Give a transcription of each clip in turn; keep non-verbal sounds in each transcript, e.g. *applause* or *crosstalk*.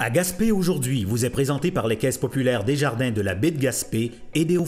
À Gaspé aujourd'hui vous est présenté par les caisses populaires des jardins de la baie de Gaspé et des hauts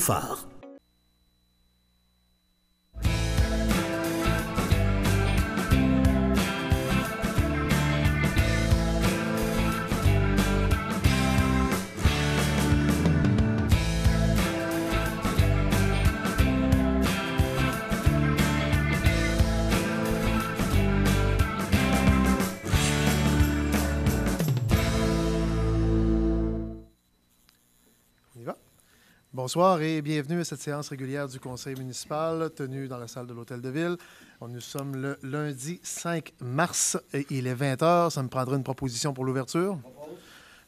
Bonsoir et bienvenue à cette séance régulière du Conseil municipal tenue dans la salle de l'Hôtel de Ville. Nous sommes le lundi 5 mars et il est 20h. Ça me prendra une proposition pour l'ouverture.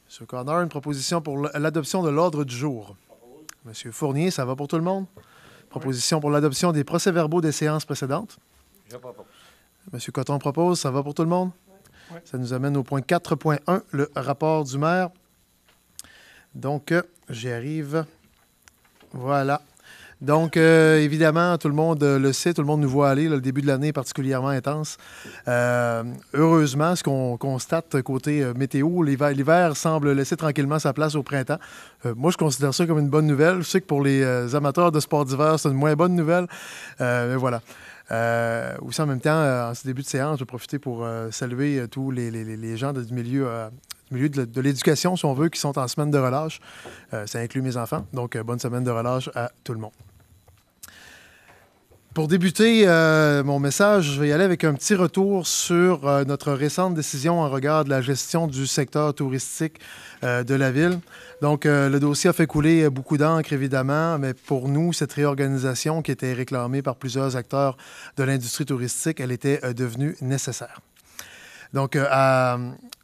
Monsieur Connor, une proposition pour l'adoption de l'ordre du jour. Monsieur Fournier, ça va pour tout le monde? Proposition pour l'adoption des procès-verbaux des séances précédentes. Monsieur Coton propose, ça va pour tout le monde? Ça nous amène au point 4.1, le rapport du maire. Donc, euh, arrive... Voilà. Donc, euh, évidemment, tout le monde euh, le sait, tout le monde nous voit aller. le début de l'année est particulièrement intense. Euh, heureusement, ce qu'on constate côté météo, l'hiver semble laisser tranquillement sa place au printemps. moi, je considère ça comme une bonne nouvelle. Je sais que pour les amateurs de sports d'hiver, c'est une moins bonne nouvelle. mais voilà. Euh, aussi, en même temps, euh, en ce début de séance, je vais profiter pour euh, saluer tous les, gens du milieu, milieu de, de l'éducation, si on veut, qui sont en semaine de relâche. ça inclut mes enfants. Donc, bonne semaine de relâche à tout le monde. Pour débuter euh, mon message, je vais y aller avec un petit retour sur euh, notre récente décision en regard de la gestion du secteur touristique euh, de la ville. Donc, le dossier a fait couler beaucoup d'encre, évidemment, mais pour nous, cette réorganisation qui était réclamée par plusieurs acteurs de l'industrie touristique, elle était devenue nécessaire. Donc, à,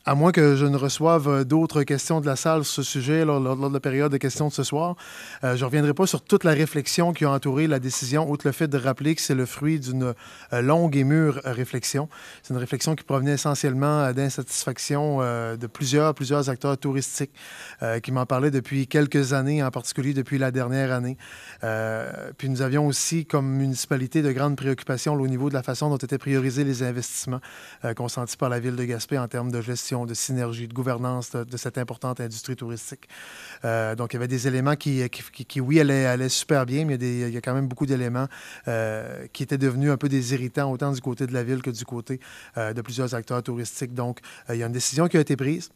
à moins que je ne reçoive euh, d'autres questions de la salle sur ce sujet lors, de la période de questions de ce soir, euh, je ne reviendrai pas sur toute la réflexion qui a entouré la décision, outre le fait de rappeler que c'est le fruit d'une euh, longue et mûre réflexion. C'est une réflexion qui provenait essentiellement d'insatisfaction de plusieurs, plusieurs acteurs touristiques qui m'en parlaient depuis quelques années, en particulier depuis la dernière année. puis nous avions aussi, comme municipalité, de grandes préoccupations au niveau de la façon dont étaient priorisés les investissements consentis par la ville de Gaspé en termes de gestion de synergie, de gouvernance de, cette importante industrie touristique. Euh, donc, il y avait des éléments qui, qui, qui, oui, allaient, super bien, mais il y a, il y a quand même beaucoup d'éléments euh, qui étaient devenus un peu des irritants, autant du côté de la ville que du côté euh, de plusieurs acteurs touristiques. Donc, il y a une décision qui a été prise.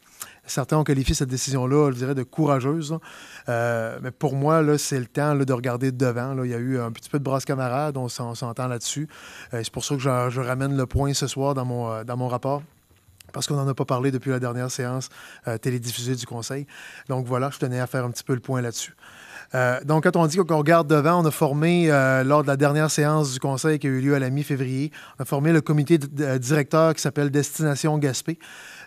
Certains ont qualifié cette décision-là, je dirais, de courageuse. Hein. mais pour moi, là, c'est le temps là, de regarder devant. Là. Il y a eu un petit peu de brasse camarade, on s'entend là-dessus. c'est pour ça que je, je ramène le point ce soir dans mon, dans mon rapport parce qu'on n'en a pas parlé depuis la dernière séance euh, télédiffusée du Conseil. Donc voilà, je tenais à faire un petit peu le point là-dessus. Euh, donc, quand on dit qu'on regarde devant, on a formé, euh, lors de la dernière séance du Conseil qui a eu lieu à la mi-février, on a formé le comité directeur qui s'appelle Destination Gaspé.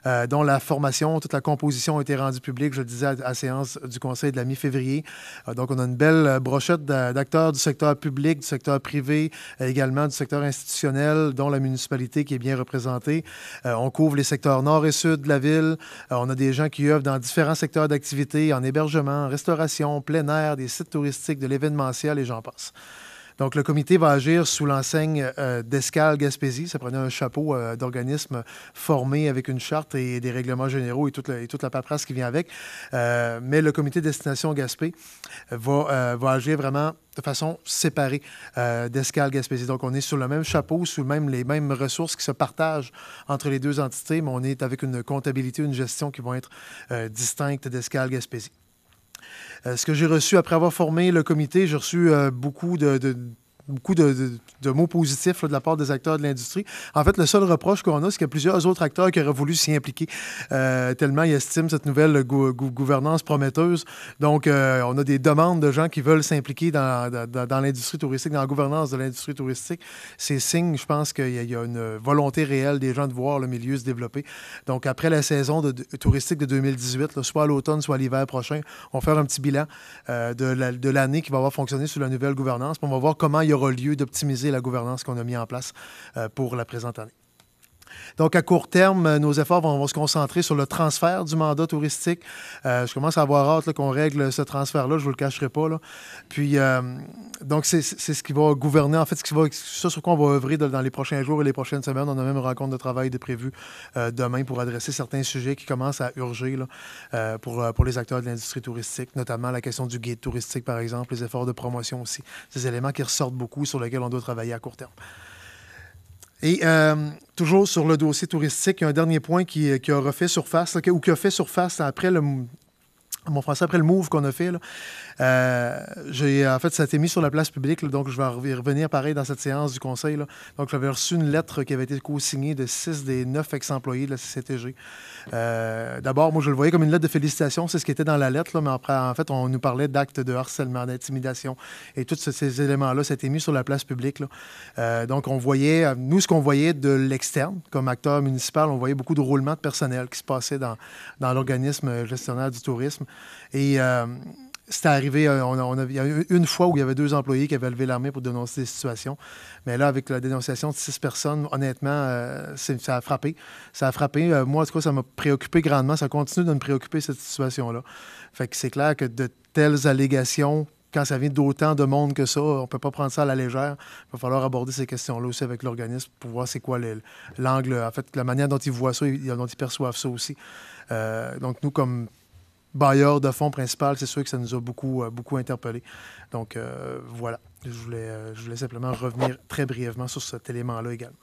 Euh, dont la formation, toute la composition a été rendue publique, je le disais, à, séance du Conseil de la mi-février. Euh, donc, on a une belle euh, brochette d'acteurs du secteur public, du secteur privé, également du secteur institutionnel, dont la municipalité qui est bien représentée. on couvre les secteurs nord et sud de la ville. on a des gens qui œuvrent dans différents secteurs d'activité, en hébergement, restauration, plein air, des sites touristiques, de l'événementiel et j'en passe. Donc, le comité va agir sous l'enseigne euh, descal Gaspésie. Ça prenait un chapeau euh, d'organisme formé avec une charte et des règlements généraux et toute la, paperasse qui vient avec. Euh, mais le comité Destination Gaspé va, agir vraiment de façon séparée descal Gaspésie. Donc, on est sur le même chapeau, sous même, les mêmes ressources qui se partagent entre les deux entités, mais on est avec une comptabilité, une gestion qui vont être distinctes descal Gaspésie. Euh, ce que j'ai reçu après avoir formé le comité, j'ai reçu euh, beaucoup de, de beaucoup de, mots positifs de la part des acteurs de l'industrie. En fait, le seul reproche qu'on a, c'est qu'il y a plusieurs autres acteurs qui auraient voulu s'y impliquer, euh, tellement ils estiment cette nouvelle gouvernance prometteuse. Donc, euh, on a des demandes de gens qui veulent s'impliquer dans, l'industrie touristique, dans la gouvernance de l'industrie touristique. C'est signe, je pense, qu'il y, a une volonté réelle des gens de voir le milieu se développer. Donc, après la saison de, touristique de 2018, soit à l'automne, soit à l'hiver prochain, on va faire un petit bilan euh, de l'année qui va avoir fonctionné sous la nouvelle gouvernance. on va voir comment il y a aura lieu d'optimiser la gouvernance qu'on a mis en place euh, pour la présente année. Donc, à court terme, euh, nos efforts vont, se concentrer sur le transfert du mandat touristique. Euh, je commence à avoir hâte qu'on règle ce transfert-là, je ne vous le cacherai pas. Puis, euh, donc, c'est ce qui va gouverner, en fait, ce, qui va, sur quoi on va œuvrer dans les prochains jours et les prochaines semaines. On a même une rencontre de travail de prévue demain pour adresser certains sujets qui commencent à urger pour, pour les acteurs de l'industrie touristique, notamment la question du guide touristique, par exemple, les efforts de promotion aussi. Ces éléments qui ressortent beaucoup sur lesquels on doit travailler à court terme. Et euh, toujours sur le dossier touristique, il y a un dernier point qui, euh, qui a refait surface, ou qui a fait surface après le, mon français, après le move qu'on a fait, euh, j'ai, en fait, ça a été mis sur la place publique, donc je vais revenir pareil dans cette séance du conseil. Donc, j'avais reçu une lettre qui avait été co-signée de six des neuf ex-employés de la CCTG. Euh, d'abord, moi, je le voyais comme une lettre de félicitations, c'est ce qui était dans la lettre, mais après, en fait, on nous parlait d'actes de harcèlement, d'intimidation, et tous ces éléments-là, ça a été mis sur la place publique. Euh, donc, on voyait, nous, ce qu'on voyait de l'externe, comme acteur municipal, on voyait beaucoup de roulements de personnel qui se passaient dans, dans l'organisme gestionnaire du tourisme. Et euh, c'est arrivé, euh, on, il y a eu une fois où il y avait deux employés qui avaient levé l'armée pour dénoncer des situations. Mais là, avec la dénonciation de six personnes, honnêtement, euh, ça a frappé. Ça a frappé. moi, en tout cas, ça m'a préoccupé grandement. Ça continue de me préoccuper, cette situation-là. Fait que c'est clair que de telles allégations, quand ça vient d'autant de monde que ça, on ne peut pas prendre ça à la légère. Il va falloir aborder ces questions-là aussi avec l'organisme pour voir c'est quoi l'angle, en fait, la manière dont ils voient ça, et dont ils perçoivent ça aussi. donc, nous, comme bailleur de fonds principal, c'est sûr que ça nous a beaucoup, euh, beaucoup interpellés. Donc euh, voilà, euh, je voulais, simplement revenir très brièvement sur cet élément-là également.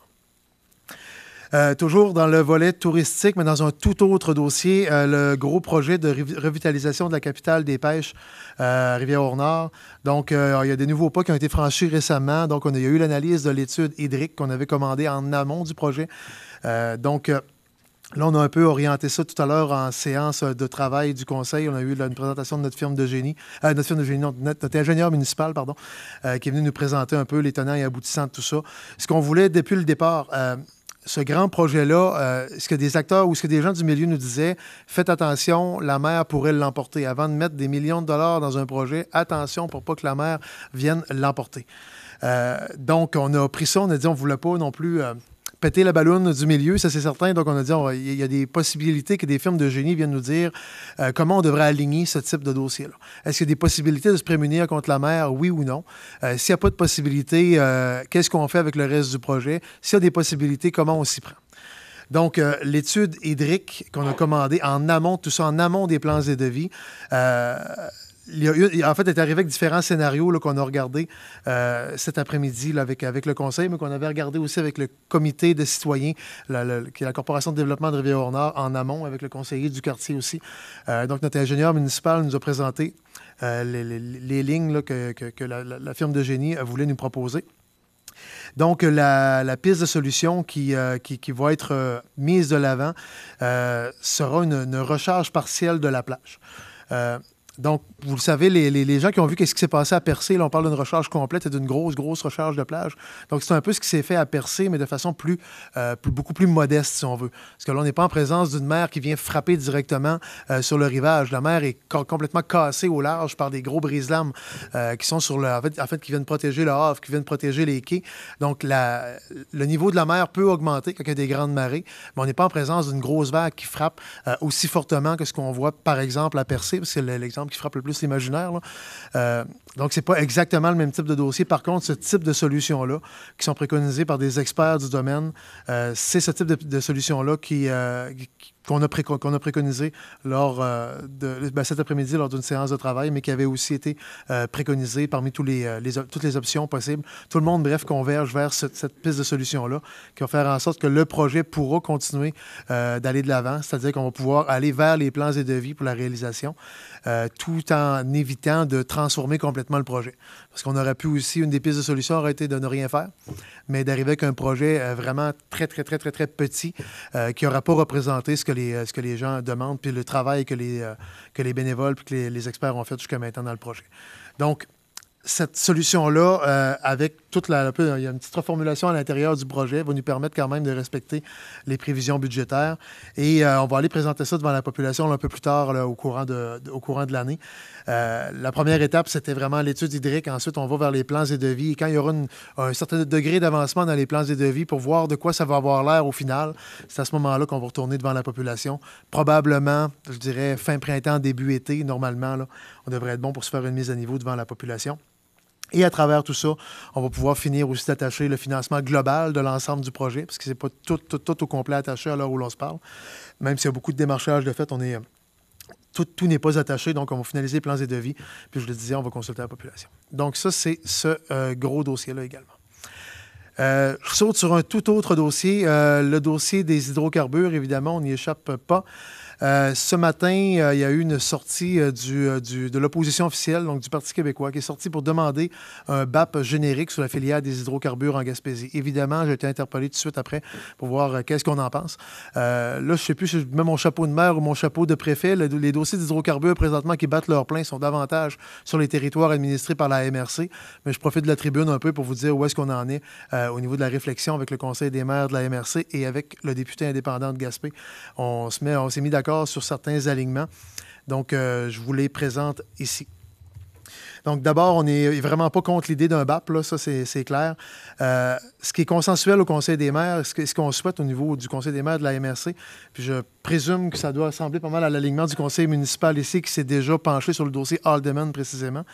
toujours dans le volet touristique, mais dans un tout autre dossier, le gros projet de revitalisation de la capitale des pêches, rivière ornard Donc, il y a des nouveaux pas qui ont été franchis récemment. Donc, on a, il y a eu l'analyse de l'étude hydrique qu'on avait commandée en amont du projet. donc, Là, on a un peu orienté ça tout à l'heure en séance euh, de travail du conseil. On a eu une présentation de notre firme de génie, euh, notre ingénieur municipal, pardon, euh, qui est venu nous présenter un peu les tenants et aboutissants de tout ça. Ce qu'on voulait depuis le départ, ce grand projet-là, ce que des acteurs ou ce que des gens du milieu nous disaient, faites attention, la mer pourrait l'emporter. Avant de mettre des millions de dollars dans un projet, attention pour pas que la mer vienne l'emporter. donc, on a pris ça, on a dit on ne voulait pas non plus péter la balloune du milieu, ça c'est certain. Donc, on a dit, il y a des possibilités que des firmes de génie viennent nous dire euh, comment on devrait aligner ce type de dossier-là. Est-ce qu'il y a des possibilités de se prémunir contre la mer, oui ou non? Euh, s'il n'y a pas de possibilité, euh, qu'est-ce qu'on fait avec le reste du projet? S'il y a des possibilités, comment on s'y prend? Donc, l'étude hydrique qu'on a commandée en amont, tout ça en amont des plans et devis, euh, il y en fait, est arrivé avec différents scénarios qu'on a regardés euh, cet après-midi avec, avec le Conseil, mais qu'on avait regardé aussi avec le comité de citoyens, la, qui est la Corporation de développement de Rivière-Nord, en amont, avec le conseiller du quartier aussi. Euh, donc, notre ingénieur municipal nous a présenté euh, les, lignes que, la, firme de génie voulait nous proposer. Donc, la, piste de solution qui, qui, va être mise de l'avant sera une, une, recharge partielle de la plage. Donc, vous le savez, les, gens qui ont vu qu'est-ce qui s'est passé à Percé, là, on parle d'une recharge complète et d'une grosse, grosse recharge de plage. Donc, c'est un peu ce qui s'est fait à Percé, mais de façon euh, plus, beaucoup plus modeste, si on veut. Parce que là, on n'est pas en présence d'une mer qui vient frapper directement euh, sur le rivage. La mer est complètement cassée au large par des gros brise-lames euh, qui sont sur le. En fait, qui viennent protéger le havre, qui viennent protéger les quais. Donc, le niveau de la mer peut augmenter quand il y a des grandes marées, mais on n'est pas en présence d'une grosse vague qui frappe aussi fortement que ce qu'on voit, par exemple, à Percé, parce que l'exemple qui frappe le plus l'imaginaire. Euh, donc, ce n'est pas exactement le même type de dossier. Par contre, ce type de solutions-là, qui sont préconisées par des experts du domaine, euh, c'est ce type de, de solutions-là euh, qui, qu'on a, a, préconisé lors de, ben, cet après-midi lors d'une séance de travail, mais qui avait aussi été préconisée préconisé parmi tous les, toutes les options possibles. Tout le monde, bref, converge vers cette piste de solution-là, qui va faire en sorte que le projet pourra continuer d'aller de l'avant, c'est-à-dire qu'on va pouvoir aller vers les plans et devis pour la réalisation. Euh, tout en évitant de transformer complètement le projet. Parce qu'on aurait pu aussi, une des pistes de solution aurait été de ne rien faire, mais d'arriver avec un projet euh, vraiment très, très, très, très, très petit euh, qui n'aura pas représenté ce que, les, ce que les gens demandent, puis le travail que les, que les bénévoles, puis que les, les experts ont fait jusqu'à maintenant dans le projet. Donc, cette solution-là, euh, avec toute la, Il y a une petite reformulation à l'intérieur du projet, va nous permettre quand même de respecter les prévisions budgétaires. Et euh, on va aller présenter ça devant la population un peu plus tard, au courant de, au courant de l'année. Euh, la première étape, c'était vraiment l'étude hydrique. Ensuite, on va vers les plans et devis. Et quand il y aura un certain degré d'avancement dans les plans et devis pour voir de quoi ça va avoir l'air au final, c'est à ce moment-là qu'on va retourner devant la population. Probablement, je dirais, fin printemps, début été, normalement, on devrait être bon pour se faire une mise à niveau devant la population. Et à travers tout ça, on va pouvoir finir aussi d'attacher le financement global de l'ensemble du projet, parce que n'est pas tout, au complet attaché à l'heure où l'on se parle. Même s'il y a beaucoup de démarchages de fait, on est euh, tout, n'est pas attaché, donc on va finaliser les plans et devis. Puis je le disais, on va consulter la population. Donc ça, c'est ce euh, gros dossier-là également. Euh, je saute sur un tout autre dossier, le dossier des hydrocarbures. Évidemment, on n'y échappe pas. Euh, ce matin, euh, il y a eu une sortie euh, du, de l'opposition officielle, donc du Parti québécois, qui est sortie pour demander un BAP générique sur la filière des hydrocarbures en Gaspésie. Évidemment, j'ai été interpellé tout de suite après pour voir qu'est-ce qu'on en pense. là, je ne sais plus si je mets mon chapeau de maire ou mon chapeau de préfet. les dossiers d'hydrocarbures présentement qui battent leur plein sont davantage sur les territoires administrés par la MRC. Mais je profite de la tribune un peu pour vous dire où est-ce qu'on en est au niveau de la réflexion avec le Conseil des maires de la MRC et avec le député indépendant de Gaspé. On se met, on s'est mis d'accord sur certains alignements. Donc, euh, je vous les présente ici. Donc, d'abord, on n'est vraiment pas contre l'idée d'un BAP, là, ça c'est clair. Euh, ce qui est consensuel au Conseil des maires, ce qu'on souhaite au niveau du Conseil des maires de la MRC, puis je présume que ça doit ressembler pas mal à l'alignement du Conseil municipal ici, qui s'est déjà penché sur le dossier Alderman précisément.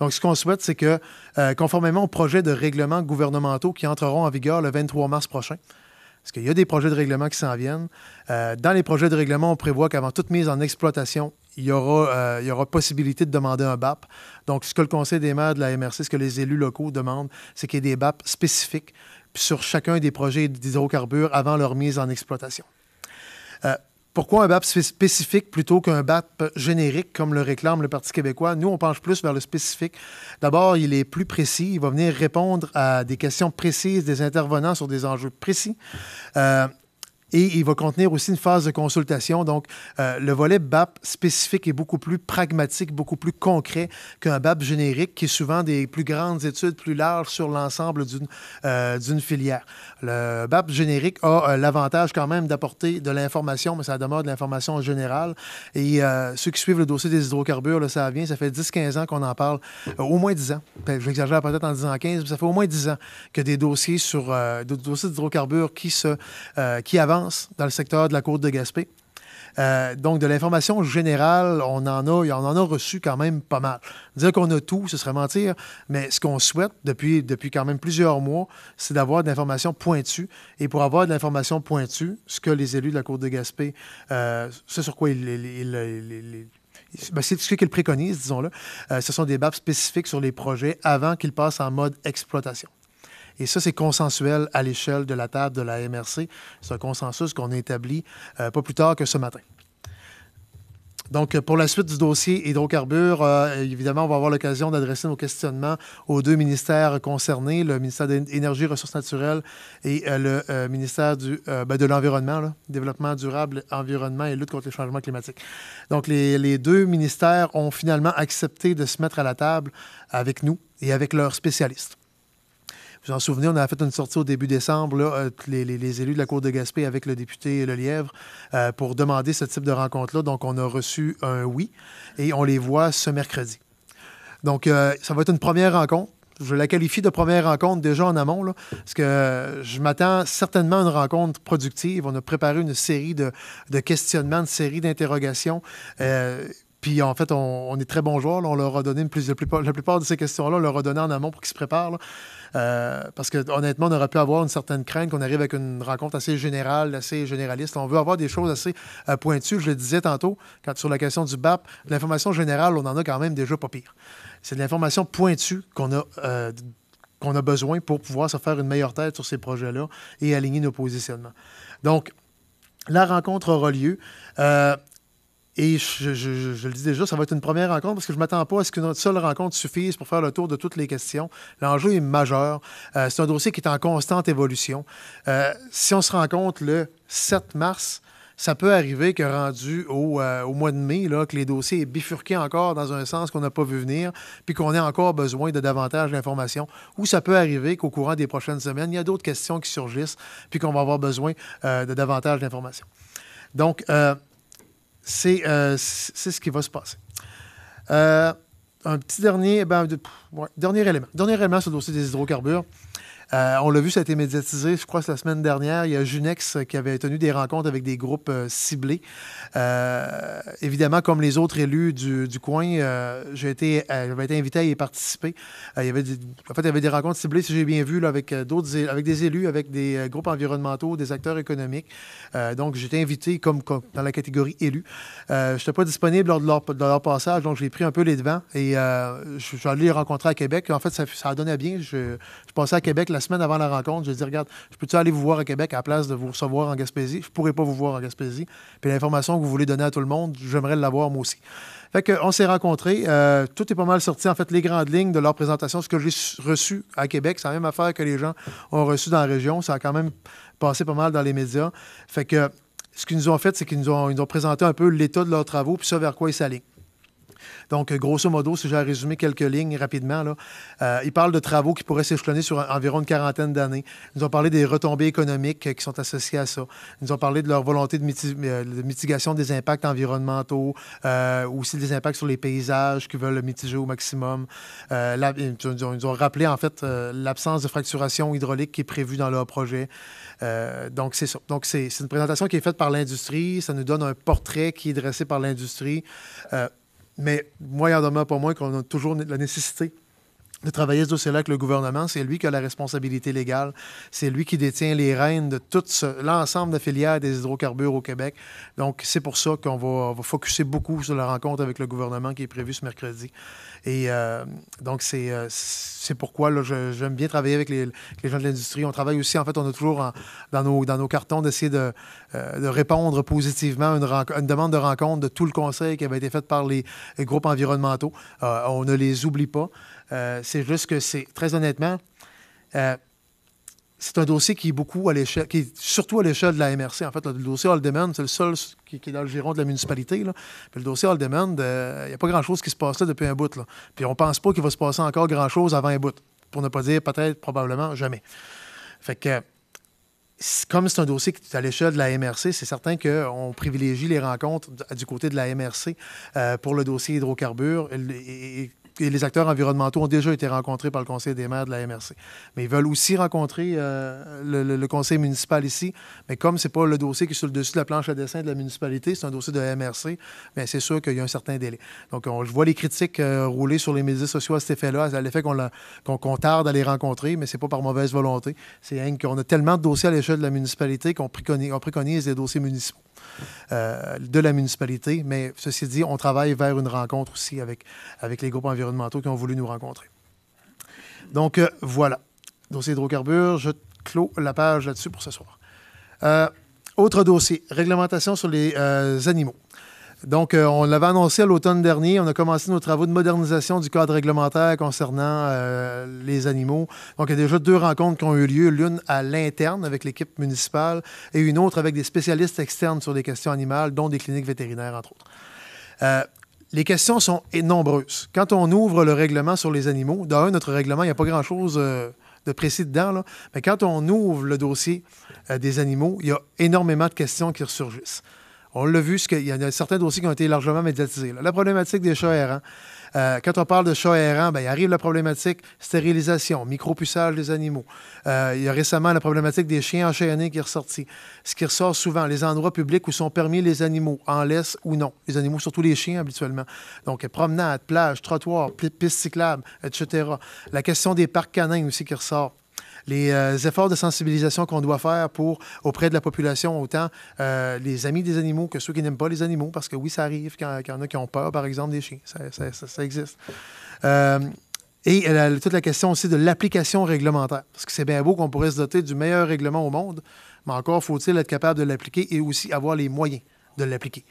Donc, ce qu'on souhaite, c'est que, euh, conformément aux projets de règlements gouvernementaux qui entreront en vigueur le 23 mars prochain, parce qu'il y a des projets de règlement qui s'en viennent. Euh, dans les projets de règlement, on prévoit qu'avant toute mise en exploitation, euh, il y, aura, possibilité de demander un BAP. Donc, ce que le Conseil des maires de la MRC, ce que les élus locaux demandent, c'est qu'il y ait des BAP spécifiques sur chacun des projets d'hydrocarbures avant leur mise en exploitation. Euh, pourquoi un BAP spécifique plutôt qu'un BAP générique, comme le réclame le Parti québécois? Nous, on penche plus vers le spécifique. D'abord, il est plus précis. Il va venir répondre à des questions précises des intervenants sur des enjeux précis. Euh, et il va contenir aussi une phase de consultation. Donc, euh, le volet BAP spécifique est beaucoup plus pragmatique, beaucoup plus concret qu'un BAP générique, qui est souvent des plus grandes études plus larges sur l'ensemble d'une euh, filière. Le BAP générique a euh, l'avantage quand même d'apporter de l'information, mais ça demeure de l'information générale. Et ceux qui suivent le dossier des hydrocarbures, ça vient, ça fait 10-15 ans qu'on en parle, au moins 10 ans. J'exagère peut-être en disant 15, mais ça fait au moins 10 ans que des dossiers sur des dossiers d'hydrocarbures qui, se, qui avancent dans le secteur de la côte de Gaspé. Euh, donc, de l'information générale, on en a, on en a reçu quand même pas mal. Dire qu'on a tout, ce serait mentir, mais ce qu'on souhaite depuis, depuis quand même plusieurs mois, c'est d'avoir de l'information pointue. Et pour avoir de l'information pointue, ce que les élus de la Cour de Gaspé, euh, ce sur quoi ils, ben, c'est ce qu'ils préconisent, disons-le, euh, ce sont des BAP spécifiques sur les projets avant qu'ils passent en mode exploitation. Et ça, c'est consensuel à l'échelle de la table de la MRC. C'est un consensus qu'on a établi euh, pas plus tard que ce matin. Donc, pour la suite du dossier hydrocarbures, euh, évidemment, on va avoir l'occasion d'adresser nos questionnements aux deux ministères concernés, le ministère de l'Énergie et Ressources naturelles et euh, le ministère ben, de l'Environnement, Développement durable, Environnement et lutte contre les changements climatiques. Donc, les deux ministères ont finalement accepté de se mettre à la table avec nous et avec leurs spécialistes. Vous en souvenez, on a fait une sortie au début décembre, euh, les, élus de la Cour de Gaspé avec le député Le lièvre euh, pour demander ce type de rencontre-là. Donc, on a reçu un oui et on les voit ce mercredi. Donc, euh, ça va être une première rencontre je la qualifie de première rencontre déjà en amont, parce que je m'attends certainement à une rencontre productive. On a préparé une série de, questionnements, une série d'interrogations. puis en fait, on, est très bon joueurs. on leur a donné la, plupart, de ces questions-là, on leur a donné en amont pour qu'ils se préparent. Euh, parce que honnêtement, on aurait pu avoir une certaine crainte qu'on arrive avec une rencontre assez générale, assez généraliste. On veut avoir des choses assez euh, pointues. Je le disais tantôt, sur la question du BAP, l'information générale, on en a quand même déjà pas pire. C'est l'information pointue qu'on a. Euh, qu'on a besoin pour pouvoir se faire une meilleure tête sur ces projets-là et aligner nos positionnements. Donc, la rencontre aura lieu. Et je, le dis déjà, ça va être une première rencontre parce que je ne m'attends pas à ce qu'une seule rencontre suffise pour faire le tour de toutes les questions. L'enjeu est majeur. Euh, c'est un dossier qui est en constante évolution. Euh, si on se rencontre le 7 mars, ça peut arriver que rendu au, euh, au, mois de mai, là, que les dossiers aient bifurqué encore dans un sens qu'on n'a pas vu venir, puis qu'on ait encore besoin de davantage d'informations. Ou ça peut arriver qu'au courant des prochaines semaines, il y a d'autres questions qui surgissent, puis qu'on va avoir besoin de davantage d'informations. Donc, euh, c'est ce qui va se passer. Euh, un petit dernier, eh ben, dernier élément. Dernier élément sur le dossier des hydrocarbures. Euh, on l'a vu, ça a été médiatisé, je crois, la semaine dernière. Il y a Junex euh, qui avait tenu des rencontres avec des groupes euh, ciblés. évidemment, comme les autres élus du, coin, j'ai été, j'avais été invité à y participer. il y avait des, en fait, il y avait des rencontres ciblées, si j'ai bien vu, avec d'autres, avec des élus, avec des groupes environnementaux, des acteurs économiques. donc, j'étais invité comme, dans la catégorie élus. je n'étais pas disponible lors de leur, leur passage, donc j'ai pris un peu les devants et je, suis allé les rencontrer à Québec. En fait, ça, ça a donné bien. Je, je à Québec la la semaine avant la rencontre, je dit Regarde, je peux-tu aller vous voir à Québec à la place de vous recevoir en Gaspésie Je ne pourrais pas vous voir en Gaspésie. Puis l'information que vous voulez donner à tout le monde, j'aimerais l'avoir moi aussi. Fait qu'on s'est rencontrés. Euh, tout est pas mal sorti. En fait, les grandes lignes de leur présentation, ce que j'ai reçu à Québec, c'est la même affaire que les gens ont reçu dans la région. Ça a quand même passé pas mal dans les médias. Fait que ce qu'ils nous ont fait, c'est qu'ils nous ont, ont présenté un peu l'état de leurs travaux puis ça vers quoi ils s'alignent. Donc, grosso modo, si j'ai résumé quelques lignes rapidement, là, euh, parlent de travaux qui pourraient s'échelonner sur environ une quarantaine d'années. Ils nous ont parlé des retombées économiques euh, qui sont associées à ça. Ils nous ont parlé de leur volonté de, euh, mitigation des impacts environnementaux, aussi des impacts sur les paysages qu'ils veulent mitiger au maximum. ils, nous ont, rappelé, en fait, l'absence de fracturation hydraulique qui est prévue dans leur projet. donc, c'est ça. Donc, c'est une présentation qui est faite par l'industrie. Ça nous donne un portrait qui est dressé par l'industrie. Euh, mais moi, il en pour moi qu'on a toujours la nécessité de travailler de cela avec le gouvernement. C'est lui qui a la responsabilité légale. C'est lui qui détient les rênes de tout l'ensemble de la filière des hydrocarbures au Québec. Donc, c'est pour ça qu'on va, va focuser beaucoup sur la rencontre avec le gouvernement qui est prévue ce mercredi. Et euh, donc, c'est, euh, c'est pourquoi j'aime bien travailler avec les, gens de l'industrie. On travaille aussi, en fait, on a toujours dans, nos, dans nos cartons d'essayer de, euh, répondre positivement à une, demande de rencontre de tout le conseil qui avait été fait par les, groupes environnementaux. on ne les oublie pas. c'est juste que c'est, très honnêtement, c'est un dossier qui est beaucoup à l'échelle, qui est surtout à l'échelle de la MRC. En fait, le dossier Demand », c'est le seul qui, est dans le giron de la municipalité. le dossier Demand euh, », il n'y a pas grand-chose qui se passe là depuis un bout. Puis on ne pense pas qu'il va se passer encore grand-chose avant un bout. Pour ne pas dire peut-être, probablement, jamais. Fait que, comme c'est un dossier qui est à l'échelle de la MRC, c'est certain qu'on privilégie les rencontres du côté de la MRC euh, pour le dossier hydrocarbures les acteurs environnementaux ont déjà été rencontrés par le Conseil des maires de la MRC. Mais ils veulent aussi rencontrer euh, le, conseil municipal ici. Mais comme ce n'est pas le dossier qui est sur le dessus de la planche à dessin de la municipalité, c'est un dossier de la MRC, bien, c'est sûr qu'il y a un certain délai. Donc, on, je vois les critiques euh, rouler sur les médias sociaux à cet effet-là, à l'effet qu'on, tarde à les rencontrer, mais ce n'est pas par mauvaise volonté. C'est qu'on a tellement de dossiers à l'échelle de la municipalité qu'on préconise, préconise des dossiers municipaux. Euh, de la municipalité. Mais ceci dit, on travaille vers une rencontre aussi avec, avec les groupes environnementaux qui ont voulu nous rencontrer. Donc euh, voilà, dossier hydrocarbures, je clôt la page là-dessus pour ce soir. Euh, autre dossier, réglementation sur les animaux. Donc, euh, on l'avait annoncé à l'automne dernier. On a commencé nos travaux de modernisation du cadre réglementaire concernant euh, les animaux. Donc, il y a déjà deux rencontres qui ont eu lieu, l'une à l'interne avec l'équipe municipale et une autre avec des spécialistes externes sur des questions animales, dont des cliniques vétérinaires, entre autres. Euh, les questions sont nombreuses. Quand on ouvre le règlement sur les animaux, d'un, notre règlement, il n'y a pas grand-chose de précis dedans, mais quand on ouvre le dossier des animaux, il y a énormément de questions qui ressurgissent. On l'a vu, il y en a certains dossiers qui ont été largement médiatisés. La problématique des chats errants. Euh, quand on parle de chats errants, ben, il arrive la problématique stérilisation, micro des animaux. Euh, il y a récemment la problématique des chiens enchaînés qui est ressortie. Ce qui ressort souvent, les endroits publics où sont permis les animaux, en laisse ou non. Les animaux, surtout les chiens habituellement. Donc, promenades, plages, trottoirs, pistes cyclables, etc. La question des parcs canins aussi qui ressort les euh, efforts de sensibilisation qu'on doit faire pour auprès de la population, autant euh, les amis des animaux que ceux qui n'aiment pas les animaux, parce que oui, ça arrive quand, il y en a qui ont peur, par exemple, des chiens. Ça, existe. Euh, et toute la question aussi de l'application réglementaire. Parce que c'est bien beau qu'on pourrait se doter du meilleur règlement au monde, mais encore faut-il être capable de l'appliquer et aussi avoir les moyens de l'appliquer.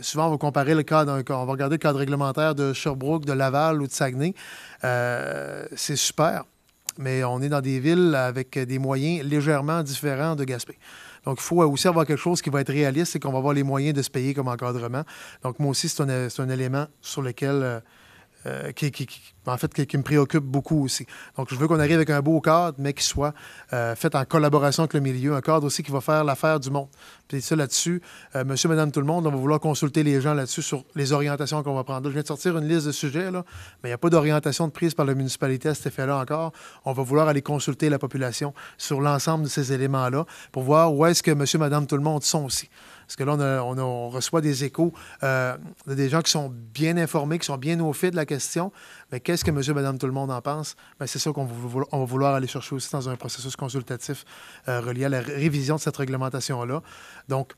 souvent, on va comparer le cadre, on va regarder le cadre réglementaire de Sherbrooke, de Laval ou de Saguenay. c'est super mais on est dans des villes avec des moyens légèrement différents de Gaspé. Donc, il faut aussi avoir quelque chose qui va être réaliste et qu'on va avoir les moyens de se payer comme encadrement. Donc, moi aussi, c'est un, un, élément sur lequel euh, euh, qui, en fait, qui, me préoccupe beaucoup aussi. Donc, je veux qu'on arrive avec un beau cadre, mais qui soit euh, fait en collaboration avec le milieu, un cadre aussi qui va faire l'affaire du monde. Puis ça, là-dessus, euh, monsieur, madame, tout le monde, on va vouloir consulter les gens là-dessus sur les orientations qu'on va prendre. Je viens de sortir une liste de sujets, là, mais il n'y a pas d'orientation de prise par la municipalité à cet effet-là encore. On va vouloir aller consulter la population sur l'ensemble de ces éléments-là pour voir où est-ce que monsieur, madame, tout le monde sont aussi. Parce que là, on, reçoit des échos euh, de des gens qui sont bien informés, qui sont bien au fait de la question. Mais qu'est-ce que monsieur, madame, tout le monde en pense? Ben, c'est ça qu'on va vouloir aller chercher aussi dans un processus consultatif euh, relié à la révision de cette réglementation-là. Donc,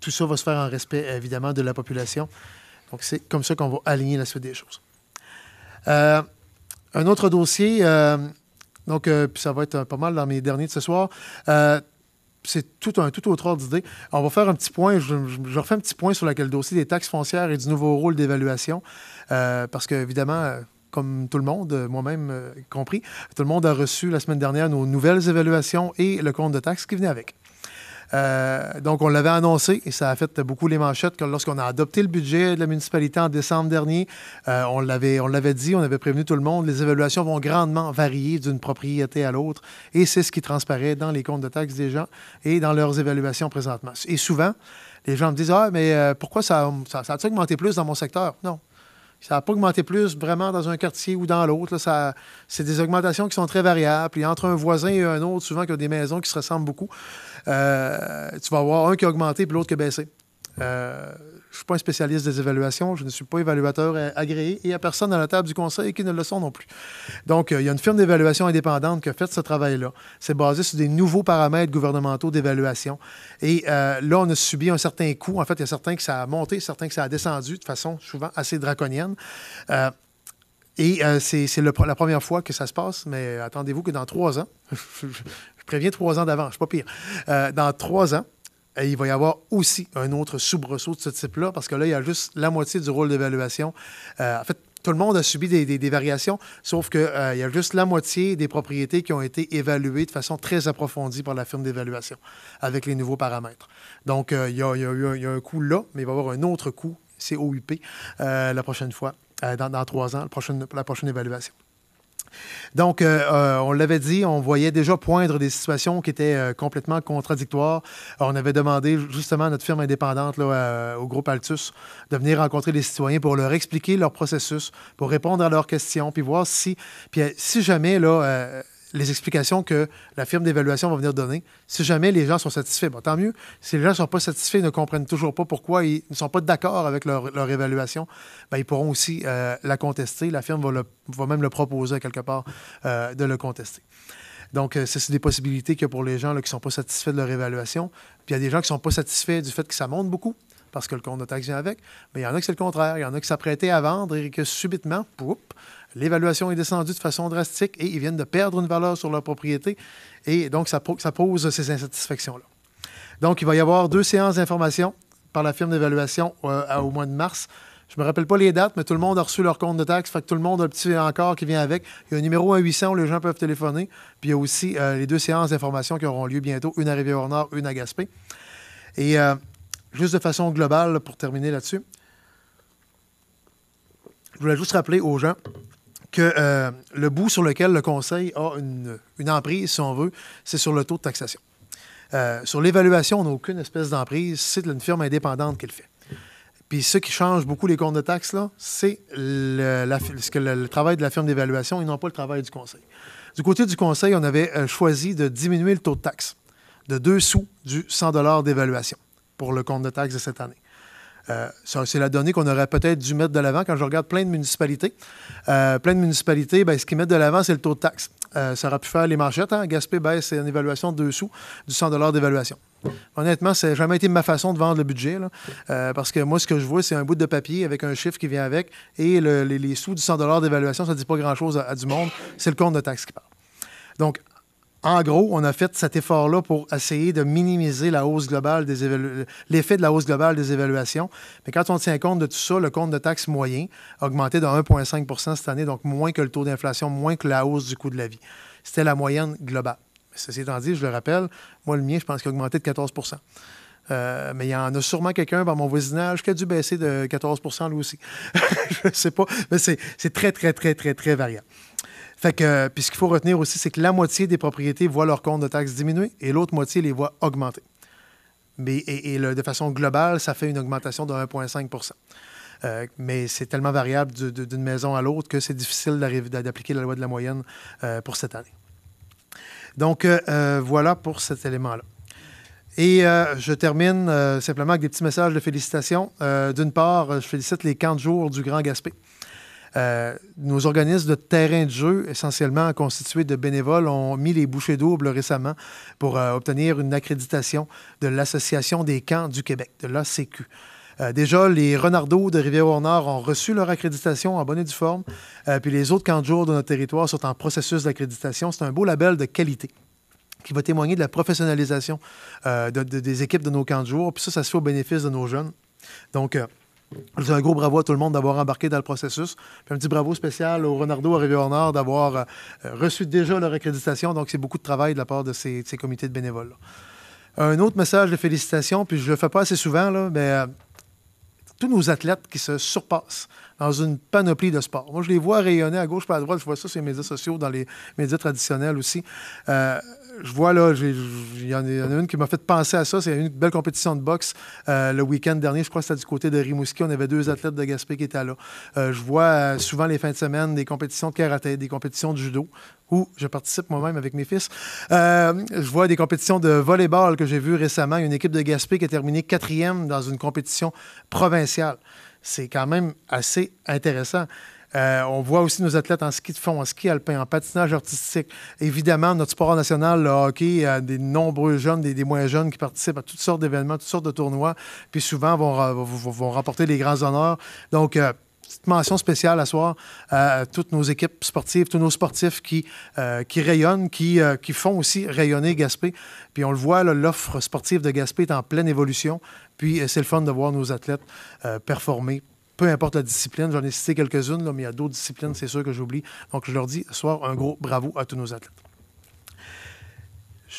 tout ça va se faire en respect, évidemment, de la population. Donc, c'est comme ça qu'on va aligner la suite des choses. Euh, un autre dossier, donc, puis ça va être pas mal dans mes derniers de ce soir c'est tout un tout autre ordre d'idée. On va faire un petit point, je, refais un petit point sur le dossier des taxes foncières et du nouveau rôle d'évaluation, euh, parce parce évidemment, euh, comme tout le monde, euh, moi-même compris, tout le monde a reçu la semaine dernière nos nouvelles évaluations et le compte de taxes qui venait avec. Euh, donc, on l'avait annoncé et ça a fait beaucoup les manchettes que lorsqu'on a adopté le budget de la municipalité en décembre dernier, euh, on l'avait dit, on avait prévenu tout le monde, les évaluations vont grandement varier d'une propriété à l'autre et c'est ce qui transparaît dans les comptes de taxes des gens et dans leurs évaluations présentement. Et souvent, les gens me disent Ah, mais euh, pourquoi ça, a t a augmenté plus dans mon secteur Non. Ça n'a pas augmenté plus vraiment dans un quartier ou dans l'autre. C'est des augmentations qui sont très variables. Et entre un voisin et un autre, souvent, qui a des maisons qui se ressemblent beaucoup. Euh, tu vas avoir un qui a augmenté puis l'autre qui a baissé. Euh, je ne suis pas un spécialiste des évaluations, je ne suis pas évaluateur agréé et il n'y a personne à la table du conseil qui ne le sont non plus. Donc, euh, il y a une firme d'évaluation indépendante qui a fait ce travail-là. C'est basé sur des nouveaux paramètres gouvernementaux d'évaluation. Et là, on a subi un certain coût. En fait, il y a certains que ça a monté, certains que ça a descendu de façon souvent assez draconienne. et c'est la première fois que ça se passe, mais attendez-vous que dans trois ans, *laughs* Je préviens trois ans d'avance, je pas pire. Euh, dans trois ans, euh, il va y avoir aussi un autre soubresaut de ce type-là, parce que là, il y a juste la moitié du rôle d'évaluation. Euh, en fait, tout le monde a subi des, variations, sauf qu'il il y a juste la moitié des propriétés qui ont été évaluées de façon très approfondie par la firme d'évaluation, avec les nouveaux paramètres. Donc, il, y a, un coût là, mais il va y avoir un autre coût, c'est OUP, la prochaine fois, dans, trois ans, la prochaine évaluation. Donc, euh, euh, on l'avait dit, on voyait déjà poindre des situations qui étaient euh, complètement contradictoires. on avait demandé justement à notre firme indépendante, au groupe Altus, de venir rencontrer les citoyens pour leur expliquer leur processus, pour répondre à leurs questions, puis voir si, puis, si jamais là, les explications que la firme d'évaluation va venir donner. Si jamais les gens sont satisfaits, tant mieux. Si les gens ne sont pas satisfaits, ne comprennent toujours pas pourquoi ils ne sont pas d'accord avec leur, évaluation, ben, ils pourront aussi euh, la contester. La firme va, même le proposer quelque part euh, de le contester. Donc, euh, c'est des possibilités qu'il y a pour les gens qui ne sont pas satisfaits de leur évaluation. Puis il y a des gens qui ne sont pas satisfaits du fait que ça monte beaucoup parce que le compte de taxe vient avec. Mais il y en a qui c'est le contraire. Il y en a qui s'apprêtaient à vendre et que subitement, poup, l'évaluation est descendue de façon drastique et ils viennent de perdre une valeur sur leur propriété. Et donc, ça, pose ces insatisfactions-là. Donc, il va y avoir deux séances d'information par la firme d'évaluation euh, au mois de mars. Je me rappelle pas les dates, mais tout le monde a reçu leur compte de taxes. Fait que tout le monde a un petit encore qui vient avec. Il y a un numéro 1 800 où les gens peuvent téléphoner. Puis il y a aussi euh, les deux séances d'information qui auront lieu bientôt, une à Rivière-Nord, une à Gaspé. Et euh, juste de façon globale, pour terminer là-dessus, je voulais juste rappeler aux gens que euh, le bout sur lequel le Conseil a une, emprise, si on veut, c'est sur le taux de taxation. Euh, sur l'évaluation, on n'a aucune espèce d'emprise. C'est une firme indépendante qui le fait. Puis ce qui change beaucoup les comptes de taxes, c'est le, le, travail de la firme d'évaluation et non pas le travail du conseil. Du côté du conseil, on avait euh, choisi de diminuer le taux de taxe de deux sous du 100 d'évaluation pour le compte de taxes de cette année. Euh, c'est la donnée qu'on aurait peut-être dû mettre de l'avant quand je regarde plein de municipalités. Euh, plein de municipalités, ben, ce qu'ils mettent de l'avant, c'est le taux de taxe. Euh, ça aurait pu faire les manchettes. Hein? Gaspé baisse c'est une évaluation de 2 sous, du 100 d'évaluation. Honnêtement, ça n'a jamais été ma façon de vendre le budget. parce que moi, ce que je vois, c'est un bout de papier avec un chiffre qui vient avec et les, sous du 100 d'évaluation, ça ne dit pas grand-chose à, du monde. C'est le compte de taxe qui parle. Donc, en gros, on a fait cet effort-là pour essayer de minimiser la hausse globale des l'effet de la hausse globale des évaluations. Mais quand on tient compte de tout ça, le compte de taxes moyen a augmenté de 1,5 cette année, donc moins que le taux d'inflation, moins que la hausse du coût de la vie. C'était la moyenne globale. Ceci étant dit, je le rappelle, moi, le mien, je pense qu'il a augmenté de 14 euh, mais il y en a sûrement quelqu'un dans mon voisinage qui a dû baisser de 14 lui aussi. *laughs* je ne sais pas, mais c'est très, très, très, très, très variable. Fait que, euh, puis ce qu'il faut retenir aussi, c'est que la moitié des propriétés voient leur compte de taxes diminuer et l'autre moitié les voit augmenter. Mais, et, de façon globale, ça fait une augmentation de 1,5 euh, mais c'est tellement variable d'une maison à l'autre que c'est difficile d'appliquer la loi de la moyenne euh, pour cette année. Donc, voilà pour cet élément-là. Et je termine simplement avec des petits messages de félicitations. D'une part, je félicite les 40 jours du Grand Gaspé. Euh, nos organismes de terrain de jeu, essentiellement constitués de bénévoles, ont mis les bouchées doubles récemment pour euh, obtenir une accréditation de l'Association des camps du Québec, de l'ACQ. Euh, déjà, les Renardeaux de rivière au ont reçu leur accréditation en bonne et due forme. puis les autres camps de jour de notre territoire sont en processus d'accréditation. C'est un beau label de qualité qui va témoigner de la professionnalisation des équipes de nos camps de jour. Puis ça, ça se fait au bénéfice de nos jeunes. Donc, je un gros bravo à tout le monde d'avoir embarqué dans le processus. un petit bravo spécial au Renardo à Rivière-Nord d'avoir euh, reçu déjà leur accréditation. Donc, c'est beaucoup de travail de la part de ces, comités de bénévoles. Un autre message de félicitations, puis je le fais pas assez souvent, mais euh, tous nos athlètes qui se surpassent dans une panoplie de sports. Moi, je les vois rayonner à gauche et à droite. Je vois ça sur les médias sociaux, dans les médias traditionnels aussi. Euh, je vois là, il y en a une qui m'a fait penser à ça. C'est une belle compétition de boxe euh, le week-end dernier. Je crois que c'était du côté de Rimouski. On avait deux athlètes de Gaspé qui étaient là. Euh, je vois souvent les fins de semaine des compétitions de karaté, des compétitions de judo où je participe moi-même avec mes fils. je vois des compétitions de volleyball que j'ai vues récemment. Une équipe de Gaspé qui a terminé quatrième dans une compétition provinciale c'est quand même assez intéressant. Euh, on voit aussi nos athlètes en ski de fond, en ski alpin, en patinage artistique. Évidemment, notre sport national, le hockey, a euh, des nombreux jeunes, des, des moins jeunes qui participent à toutes sortes d'événements, toutes sortes de tournois, puis souvent vont, vont, remporter les grands honneurs. Donc, euh, petite mention spéciale à soir euh, à toutes nos équipes sportives, tous nos sportifs qui, euh, qui rayonnent, qui, euh, qui font aussi rayonner Gaspé. Puis on le voit, l'offre sportive de Gaspé est en pleine évolution. Puis c'est le fun de voir nos athlètes performer. Peu importe la discipline, j'en ai cité quelques-unes, mais il y a d'autres disciplines, c'est sûr que j'oublie. Donc je leur dis, soir, un gros bravo à tous nos athlètes.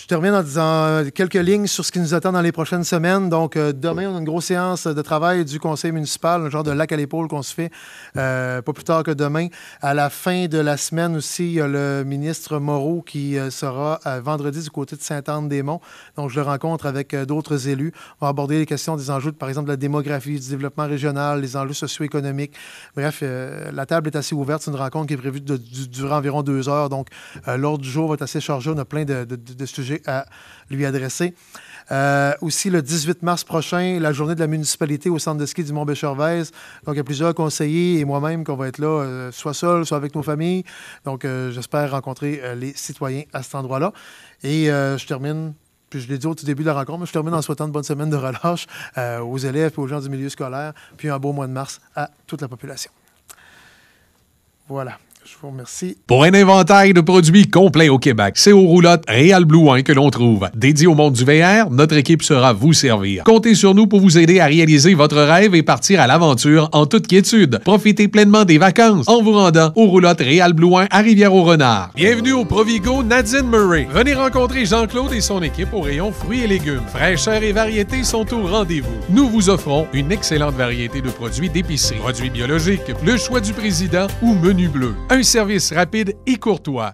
Je termine en disant quelques lignes sur ce qui nous attend dans les prochaines semaines. Donc, euh, demain, on a une grosse séance de travail du conseil municipal, un genre de lac à l'épaule qu'on se fait euh, pas plus tard que demain. À la fin de la semaine aussi, il y a le ministre Moreau qui euh, sera vendredi du côté de saint anne des monts Donc, je le rencontre avec d'autres élus. On va aborder les questions des enjeux, par exemple, de la démographie, du développement régional, les enjeux socio-économiques. Bref, la table est assez ouverte. C'est une rencontre qui est prévue de, durant environ deux heures. Donc, l'ordre du jour va être assez chargé. On a plein de sujets à lui adresser. Euh, aussi, le 18 mars prochain, la journée de la municipalité au centre de ski du Mont-Béchervaise. Donc, il y a plusieurs conseillers et moi-même qu'on va être là, euh, soit seul, soit avec nos familles. Donc, euh, j'espère rencontrer les citoyens à cet endroit-là. Et je termine puis je l'ai dit au tout début de la rencontre, mais je termine en souhaitant de bonnes semaines de relâche aux élèves et aux gens du milieu scolaire, puis un beau mois de mars à toute la population. Voilà. Je vous remercie. Pour un inventaire de produits complet au Québec, c'est au roulotte Real Blouin que l'on trouve. Dédié au monde du VR, notre équipe sera vous servir. Comptez sur nous pour vous aider à réaliser votre rêve et partir à l'aventure en toute quiétude. Profitez pleinement des vacances en vous rendant au roulotte Real Blouin à Rivière-au-Renard. Bienvenue au Provigo Nadine Murray. Venez rencontrer Jean-Claude et son équipe au rayon fruits et légumes. Fraîcheur et variété sont au rendez-vous. Nous vous offrons une excellente variété de produits d'épicerie, produits biologiques, le choix du président ou menu bleu. Un service rapide et courtois.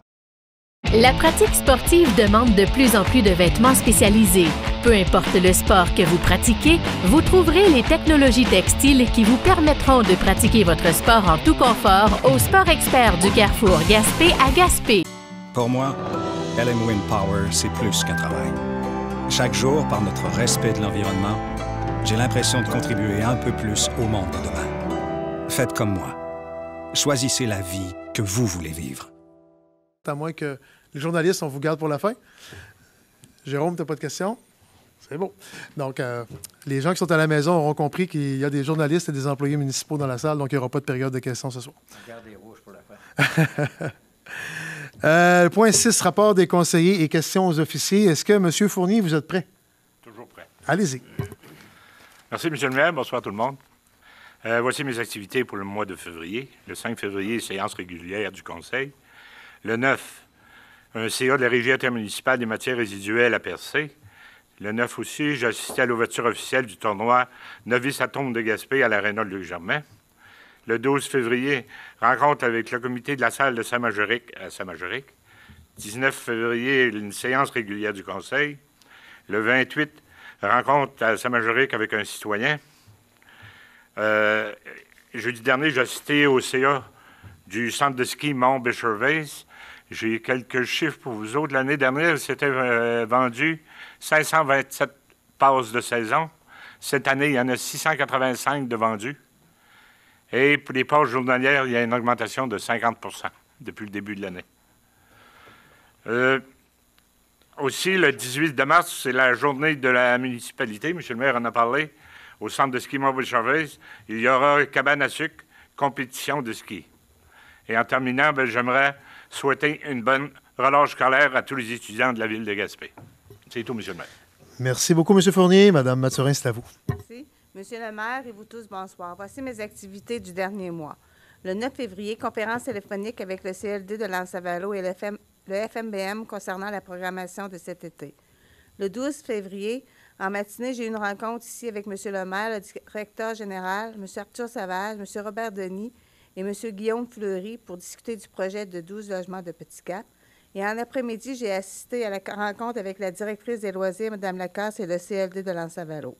La pratique sportive demande de plus en plus de vêtements spécialisés. Peu importe le sport que vous pratiquez, vous trouverez les technologies textiles qui vous permettront de pratiquer votre sport en tout confort au Sport Expert du Carrefour Gaspé à Gaspé. Pour moi, LM Power, c'est plus qu'un travail. Chaque jour, par notre respect de l'environnement, j'ai l'impression de contribuer un peu plus au monde de demain. Faites comme moi. Choisissez la vie que vous voulez vivre. À moins que les journalistes, on vous garde pour la fin. Jérôme, n'as pas de questions? C'est bon. Donc, euh, les gens qui sont à la maison auront compris qu'il y a des journalistes et des employés municipaux dans la salle, donc il n'y aura pas de période de questions ce soir. Garde pour la fin. *laughs* Euh, point 6, rapport des conseillers et questions aux officiers. Est-ce que, M. Fournier, vous êtes prêt? Toujours prêt. Allez-y. Merci, M. le maire. Bonsoir tout le monde. Euh, voici mes activités pour le mois de février. Le 5 février, séance régulière du Conseil. Le 9, un CA de la Régie intermunicipale des matières résiduelles à Percé. Le 9 aussi, j'ai à l'ouverture officielle du tournoi Novice à tombe de Gaspé à l'Aréna de Germain. Le 12 février, rencontre avec le comité de la salle de Saint-Majoric à Saint-Majoric. 19 février, une séance régulière du Conseil. Le 28, rencontre à Saint-Majoric avec un citoyen. Euh, jeudi dernier, j'ai assisté au CA du centre de ski mont béchervais J'ai quelques chiffres pour vous autres. L'année dernière, c'était s'était euh, vendu 527 passes de saison. Cette année, il y en a 685 de vendus. Et pour les passes journalières, il y a une augmentation de 50 depuis le début de l'année. Euh, aussi, le 18 de mars, c'est la journée de la municipalité. Monsieur le maire en a parlé au centre de ski Mont-Chavez, il y aura une cabane à sucre, compétition de ski. Et en terminant, ben, j'aimerais souhaiter une bonne relâche scolaire à tous les étudiants de la ville de Gaspé. C'est tout, M. le maire. Merci beaucoup, M. Fournier. Mme Mathurin, c'est à vous. Merci. Monsieur le maire et vous tous, bonsoir. Voici mes activités du dernier mois. Le 9 février, conférence téléphonique avec le CLD de Lansavallo et le, le FMBM concernant la programmation de cet été. Le 12 février, en matinée, j'ai eu une rencontre ici avec M. le maire, le directeur général, M. Arthur Savage, M. Robert Denis et M. Guillaume Fleury pour discuter du projet de 12 logements de Petit Cap. Et en après-midi, j'ai assisté à la rencontre avec la directrice des loisirs, Mme Lacasse, et le CLD de Lansavalo.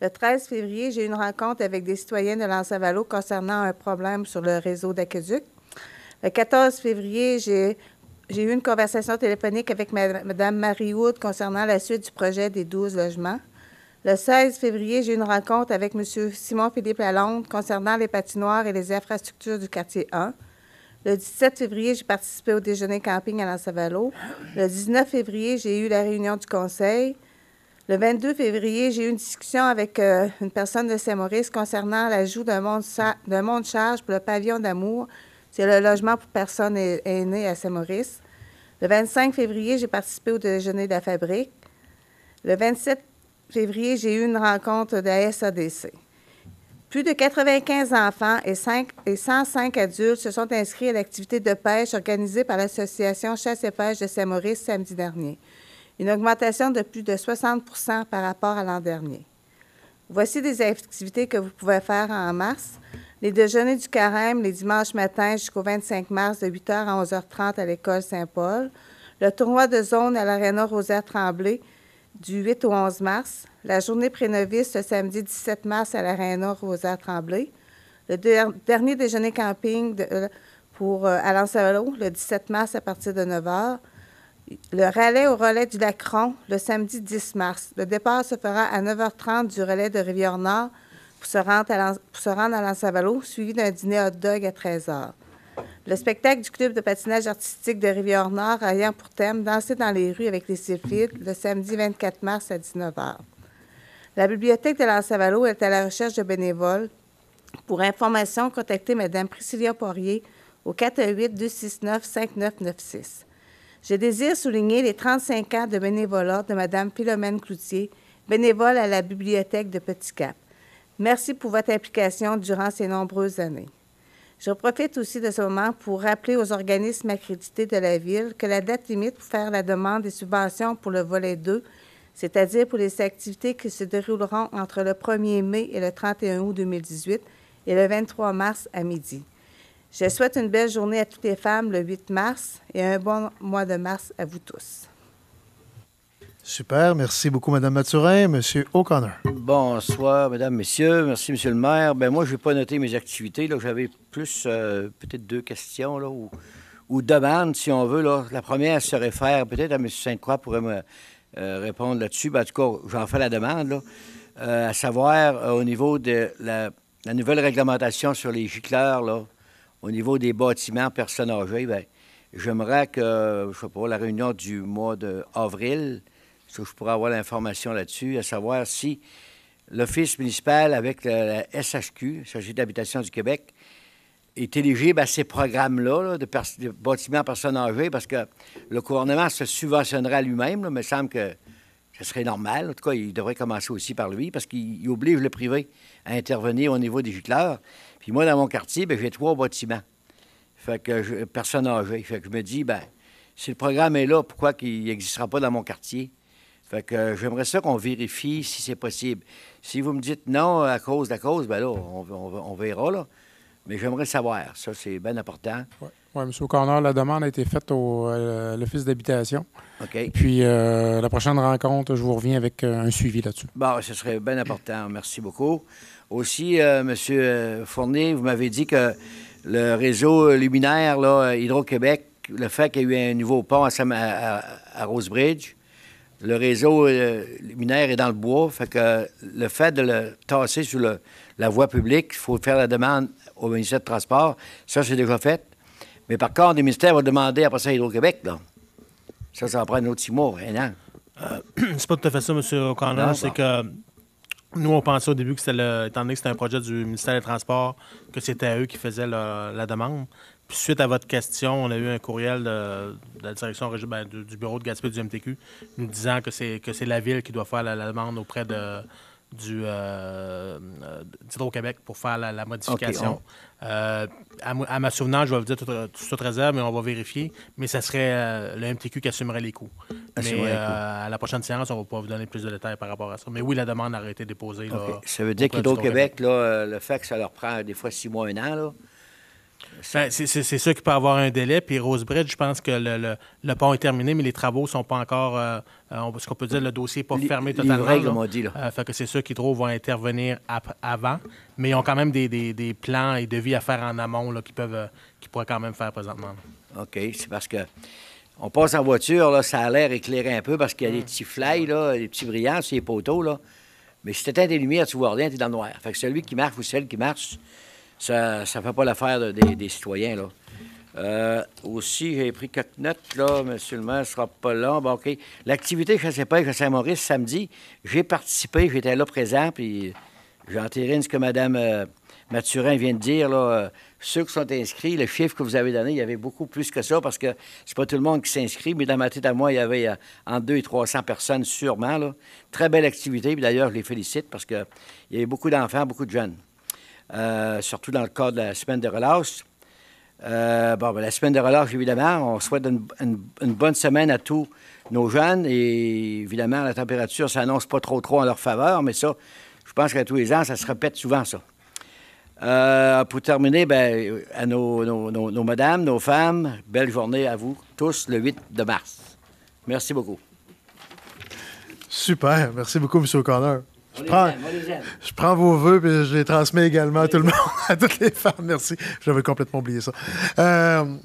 Le 13 février, j'ai eu une rencontre avec des citoyens de Lansavalo concernant un problème sur le réseau d'aqueduc. Le 14 février, j'ai j'ai eu une conversation téléphonique avec Mme Marie-Wood concernant la suite du projet des 12 logements. Le 16 février, j'ai eu une rencontre avec M. Simon-Philippe Lalonde concernant les patinoires et les infrastructures du quartier 1. Le 17 février, j'ai participé au déjeuner camping à Lansavalo. Le 19 février, j'ai eu la réunion du conseil. Le 22 février, j'ai eu une discussion avec euh, une personne de Saint-Maurice concernant l'ajout d'un monde, de monde charge pour le pavillon d'amour c'est le logement pour personnes aînées à Saint-Maurice. Le 25 février, j'ai participé au déjeuner de la fabrique. Le 27 février, j'ai eu une rencontre de la SADC. Plus de 95 enfants et, et 105 adultes se sont inscrits à l'activité de pêche organisée par l'Association Chasse et Pêche de Saint-Maurice samedi dernier, une augmentation de plus de 60 par rapport à l'an dernier. Voici des activités que vous pouvez faire en mars. Les déjeuners du carême les dimanches matins jusqu'au 25 mars de 8h à 11h30 à l'école Saint-Paul. Le tournoi de zone à l'aréna Rosaire Tremblay du 8 au 11 mars. La journée pré-novice le samedi 17 mars à l'aréna Rosaire Tremblay. Le dernier déjeuner camping euh, pour Alain euh, le 17 mars à partir de 9h. Le relais au relais du Lacron le samedi 10 mars. Le départ se fera à 9h30 du relais de Rivière-Nord pour se rendre à, Lansavalo, suivi d'un dîner hot-dog à 13 h. Le spectacle du club de patinage artistique de Rivière-Nord ayant pour thème Danser dans les rues avec les sylphides le samedi 24 mars à 19 h. La bibliothèque de Lansavalo est à la recherche de bénévoles. Pour information, contactez Mme Priscilla Poirier au 418-269-5996. Je désire souligner les 35 ans de bénévolat de Mme Philomène Cloutier, bénévole à la bibliothèque de Petit Cap. Merci pour votre implication durant ces nombreuses années. Je profite aussi de ce moment pour rappeler aux organismes accrédités de la Ville que la date limite pour faire la demande des subventions pour le volet 2, c'est-à-dire pour les activités qui se dérouleront entre le 1er mai et le 31 août 2018 et le 23 mars à midi. Je souhaite une belle journée à toutes les femmes le 8 mars et un bon mois de mars à vous tous. Super. Merci beaucoup, Mme Mathurin. Monsieur O'Connor. Bonsoir, Mme Messieurs. Merci, Monsieur le maire. Ben, moi, je vais pas noter mes activités. J'avais plus, euh, peut-être deux questions là, ou, demandes, si on veut. La première se réfère peut-être à M. Sainte-Croix pourrait me euh, répondre là-dessus. Ben, en tout cas, j'en fais la demande. Euh, à savoir, au niveau de la, nouvelle réglementation sur les gicleurs, au niveau des bâtiments personnes âgées, ben, j'aimerais que, je sais pas, la réunion du mois d'avril, avril je pourrais avoir l'information là-dessus, à savoir si l'Office municipal avec la, la SHQ, Société d'habitation du Québec, est éligible à ces programmes-là de, bâtiments à personnes âgées parce que le gouvernement se subventionnera lui-même, mais il me semble que ce serait normal. En tout cas, il devrait commencer aussi par lui parce qu'il oblige le privé à intervenir au niveau des gicleurs. Puis moi, dans mon quartier, ben, j'ai trois bâtiments. Fait que personne âgée. Fait que je me dis, ben si le programme est là, pourquoi qu'il n'existera pas dans mon quartier? Euh, j'aimerais ça qu'on vérifie si c'est possible. Si vous me dites non à cause de la cause, ben là, on, verra, là. Mais j'aimerais savoir. Ça, c'est bien important. Oui, M. O'Connor, la demande a été faite au, à euh, l'Office d'habitation. OK. Puis euh, la prochaine rencontre, je vous reviens avec un suivi là-dessus. Bon, ce serait bien important. Merci beaucoup. Aussi, M. Fournier, vous m'avez dit que le réseau luminaire, Hydro-Québec, le fait qu'il y ait eu un nouveau pont à Rosebridge, le réseau euh, luminaire est dans le bois. Fait que euh, le fait de le tasser sur la voie publique, il faut faire la demande au ministère des Transports. Ça, c'est déjà fait. Mais par contre, le ministère va demander à passer à Hydro-Québec. Là. Ça, ça va prendre un autre six mois, un an. Euh, *clears throat* c'est pas tout à fait ça, M. O'Connor. C'est que nous, on pensait au début que c'était étant que c'était un projet du ministère des Transports, que c'était à eux qui faisaient la demande suite à votre question, on a eu un courriel de, la direction ben, du, bureau de Gaspé du MTQ nous disant que c'est que c'est la ville qui doit faire la, demande auprès de du euh, euh québec pour faire la, modification. Euh, à, ma souvenance, je vais vous dire ça très réserve, mais on va vérifier. Mais ça serait euh, le MTQ qui assumerait les coûts. mais à la prochaine séance, on va pas vous donner plus de détails par rapport à ça. Mais oui, la demande a été déposée. ça veut dire qu'Hydro-Québec, le fait que ça leur prend des fois six mois, un an, là, ben, c'est sûr qu'il peut avoir un délai. Puis Rosebridge, je pense que le, pont est terminé, mais les travaux ne sont pas encore. Euh, ce qu'on peut dire, le dossier n'est pas fermé totalement. Règles, Dit, là. Euh, fait que c'est sûr qui trouvent vont intervenir avant, mais ils ont quand même des, plans et devis à faire en amont là, qui peuvent, euh, qui pourraient quand même faire présentement. OK, c'est parce que. On passe en voiture, là, ça a l'air éclairé un peu parce qu'il y a des mm. petits fly, là, des petits brillants sur les poteaux. Là. Mais si tu éteins des lumières, tu vois rien, tu es dans le noir. Fait que celui qui marche ou celle qui marche, ça ne fait pas l'affaire des, citoyens, là. Euh, aussi, j'ai pris quatre notes, là. Monsieur le maire ne sera pas long. L'activité je ne sais pas à Saint-Maurice, samedi, j'ai participé, j'étais là présent, puis j'ai ce que Mme euh, Mathurin vient de dire, là. Euh, ceux qui sont inscrits, le chiffre que vous avez donné, il y avait beaucoup plus que ça, parce que c'est pas tout le monde qui s'inscrit, mais dans ma tête à moi, il y avait entre 200 et 300 personnes, sûrement, là. Très belle activité, puis d'ailleurs, je les félicite, parce qu'il y avait beaucoup d'enfants, beaucoup de jeunes. Euh, surtout dans le cadre de la semaine de relâche. Euh, bon, ben, la semaine de relâche, évidemment, on souhaite une, bonne semaine à tous nos jeunes. Et évidemment, la température s'annonce pas trop trop en leur faveur, mais ça, je pense qu'à tous les ans, ça se répète souvent, ça. Euh, pour terminer, ben, à nos, nos, nos madames, nos femmes, belle journée à vous tous le 8 de mars. Merci beaucoup. Super. Merci beaucoup, M. O'Connor. Je prends, je prends, vos voeux, et je les transmets également à tout le monde, *laughs* à toutes les femmes. Merci. J'avais complètement oublié ça. Euh,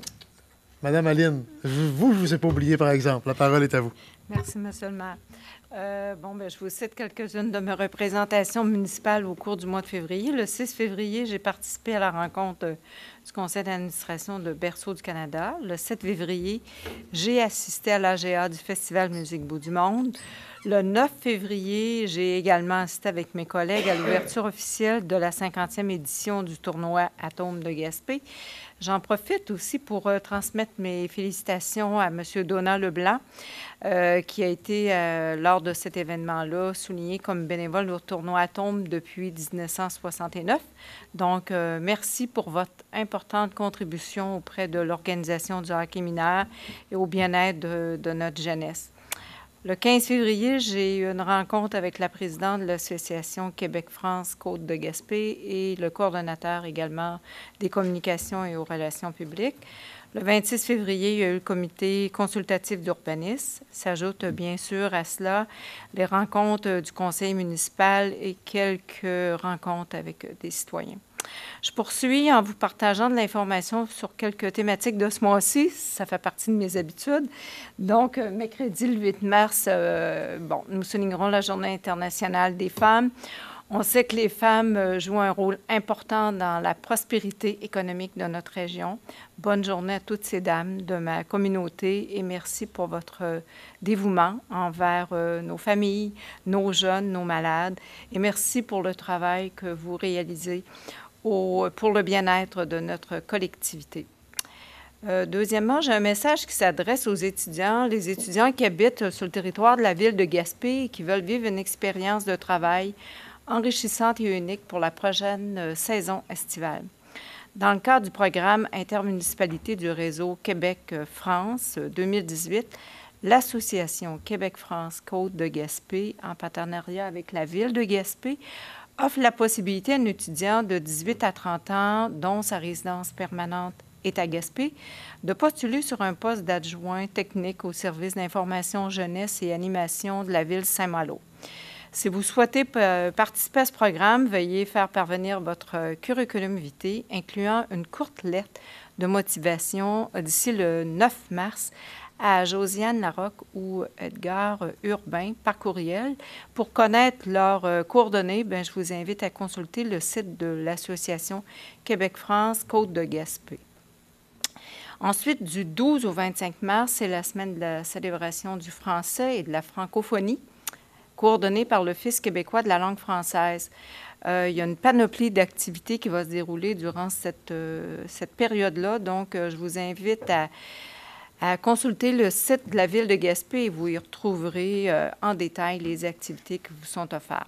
Madame Aline, vous, je ne vous ai pas oublié, par exemple. La parole est à vous. Merci, Monsieur le maire. Euh, bon, ben, je vous cite quelques-unes de mes représentations municipales au cours du mois de février. Le 6 février, j'ai participé à la rencontre du conseil d'administration de Berceau du Canada. Le 7 février, j'ai assisté à l'AGA du Festival Musique Bout du Monde. Le 9 février, j'ai également assisté avec mes collègues à l'ouverture officielle de la 50e édition du tournoi Atome de Gaspé. J'en profite aussi pour euh, transmettre mes félicitations à M. Donat Leblanc, euh, qui a été, euh, lors de cet événement-là, souligné comme bénévole au tournoi Atome depuis 1969. Donc, merci pour votre importante contribution auprès de l'organisation du hockey mineur et au bien-être de notre jeunesse. Le 15 février, j'ai eu une rencontre avec la présidente de l'association Québec-France Côte de Gaspé et le coordonnateur également des communications et aux relations publiques. Le 26 février, il y a eu le comité consultatif d'urbanisme. S'ajoutent bien sûr à cela les rencontres du conseil municipal et quelques rencontres avec des citoyens. Je poursuis en vous partageant de l'information sur quelques thématiques de ce mois-ci. Ça fait partie de mes habitudes. Donc, euh, mercredi, le 8 mars, euh, bon, nous soulignerons la Journée internationale des femmes. On sait que les femmes euh, jouent un rôle important dans la prospérité économique de notre région. Bonne journée à toutes ces dames de ma communauté et merci pour votre dévouement envers nos familles, nos jeunes, nos malades et merci pour le travail que vous réalisez pour le bien-être de notre collectivité. Euh, deuxièmement, j'ai un message qui s'adresse aux étudiants, les étudiants qui habitent sur le territoire de la ville de Gaspé et qui veulent vivre une expérience de travail enrichissante et unique pour la prochaine euh, saison estivale. Dans le cadre du programme Intermunicipalité du réseau Québec-France 2018, euh, l'association Québec-France Côte de Gaspé, en partenariat avec la ville de Gaspé, offre la possibilité à un étudiant de 18 à 30 ans, dont sa résidence permanente est à Gaspé, de postuler sur un poste d'adjoint technique au service d'information jeunesse et animation de la ville Saint-Malo. Si vous souhaitez participer à ce programme, veuillez faire parvenir votre curriculum vitae, incluant une courte lettre de motivation euh, d'ici le 9 mars à Josiane Larocque ou Edgar Urbain par courriel. Pour connaître leurs euh, coordonnées, bien, je vous invite à consulter le site de l'Association Québec-France Côte de Gaspé. Ensuite, du 12 au 25 mars, c'est la semaine de la célébration du français et de la francophonie, coordonnée par l'Office québécois de la langue française. Euh, il y a une panoplie d'activités qui va se dérouler durant cette, euh, cette période-là, donc je vous invite à à consulter le site de la Ville de Gaspé et vous y retrouverez euh, en détail les activités qui vous sont offertes.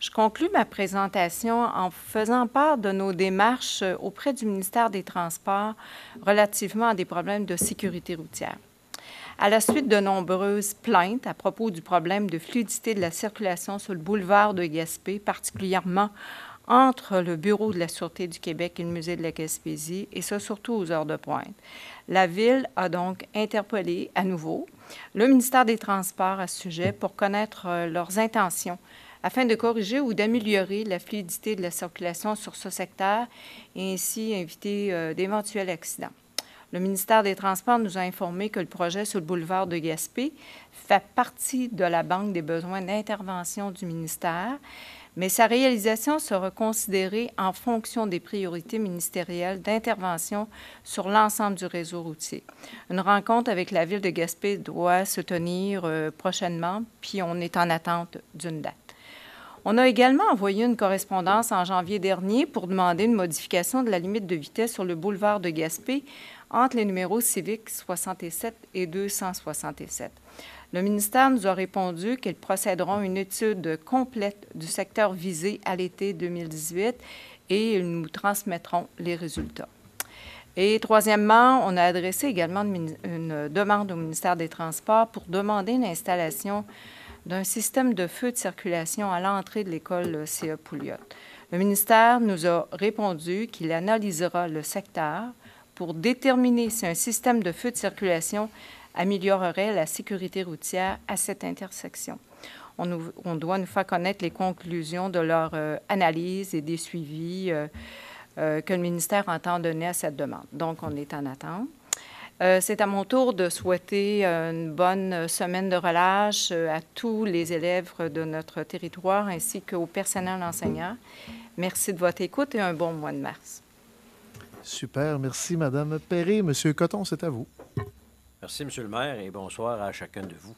Je conclus ma présentation en faisant part de nos démarches euh, auprès du ministère des Transports relativement à des problèmes de sécurité routière. À la suite de nombreuses plaintes à propos du problème de fluidité de la circulation sur le boulevard de Gaspé, particulièrement entre le bureau de la Sûreté du Québec et le musée de la Gaspésie, et ça surtout aux heures de pointe. La Ville a donc interpellé à nouveau le ministère des Transports à ce sujet pour connaître euh, leurs intentions afin de corriger ou d'améliorer la fluidité de la circulation sur ce secteur et ainsi éviter euh, d'éventuels accidents. Le ministère des Transports nous a informé que le projet sur le boulevard de Gaspé fait partie de la banque des besoins d'intervention du ministère mais sa réalisation sera considérée en fonction des priorités ministérielles d'intervention sur l'ensemble du réseau routier. Une rencontre avec la ville de Gaspé doit se tenir euh, prochainement, puis on est en attente d'une date. On a également envoyé une correspondance en janvier dernier pour demander une modification de la limite de vitesse sur le boulevard de Gaspé entre les numéros civiques 67 et 267. Le ministère nous a répondu qu'ils procéderont à une étude complète du secteur visé à l'été 2018 et ils nous transmettront les résultats. Et troisièmement, on a adressé également une demande au ministère des Transports pour demander l'installation d'un système de feu de circulation à l'entrée de l'école CE Pouliot. Le ministère nous a répondu qu'il analysera le secteur pour déterminer si un système de feu de circulation améliorerait la sécurité routière à cette intersection. On, doit nous faire connaître les conclusions de leur euh, analyse et des suivis euh, euh, que le ministère entend donner à cette demande. Donc, on est en attente. c'est à mon tour de souhaiter une bonne semaine de relâche à tous les élèves de notre territoire ainsi qu'au personnel enseignant. Merci de votre écoute et un bon mois de mars. Super, merci Madame Perry. Monsieur Coton, c'est à vous. Merci, M. le maire, et bonsoir à chacun de vous.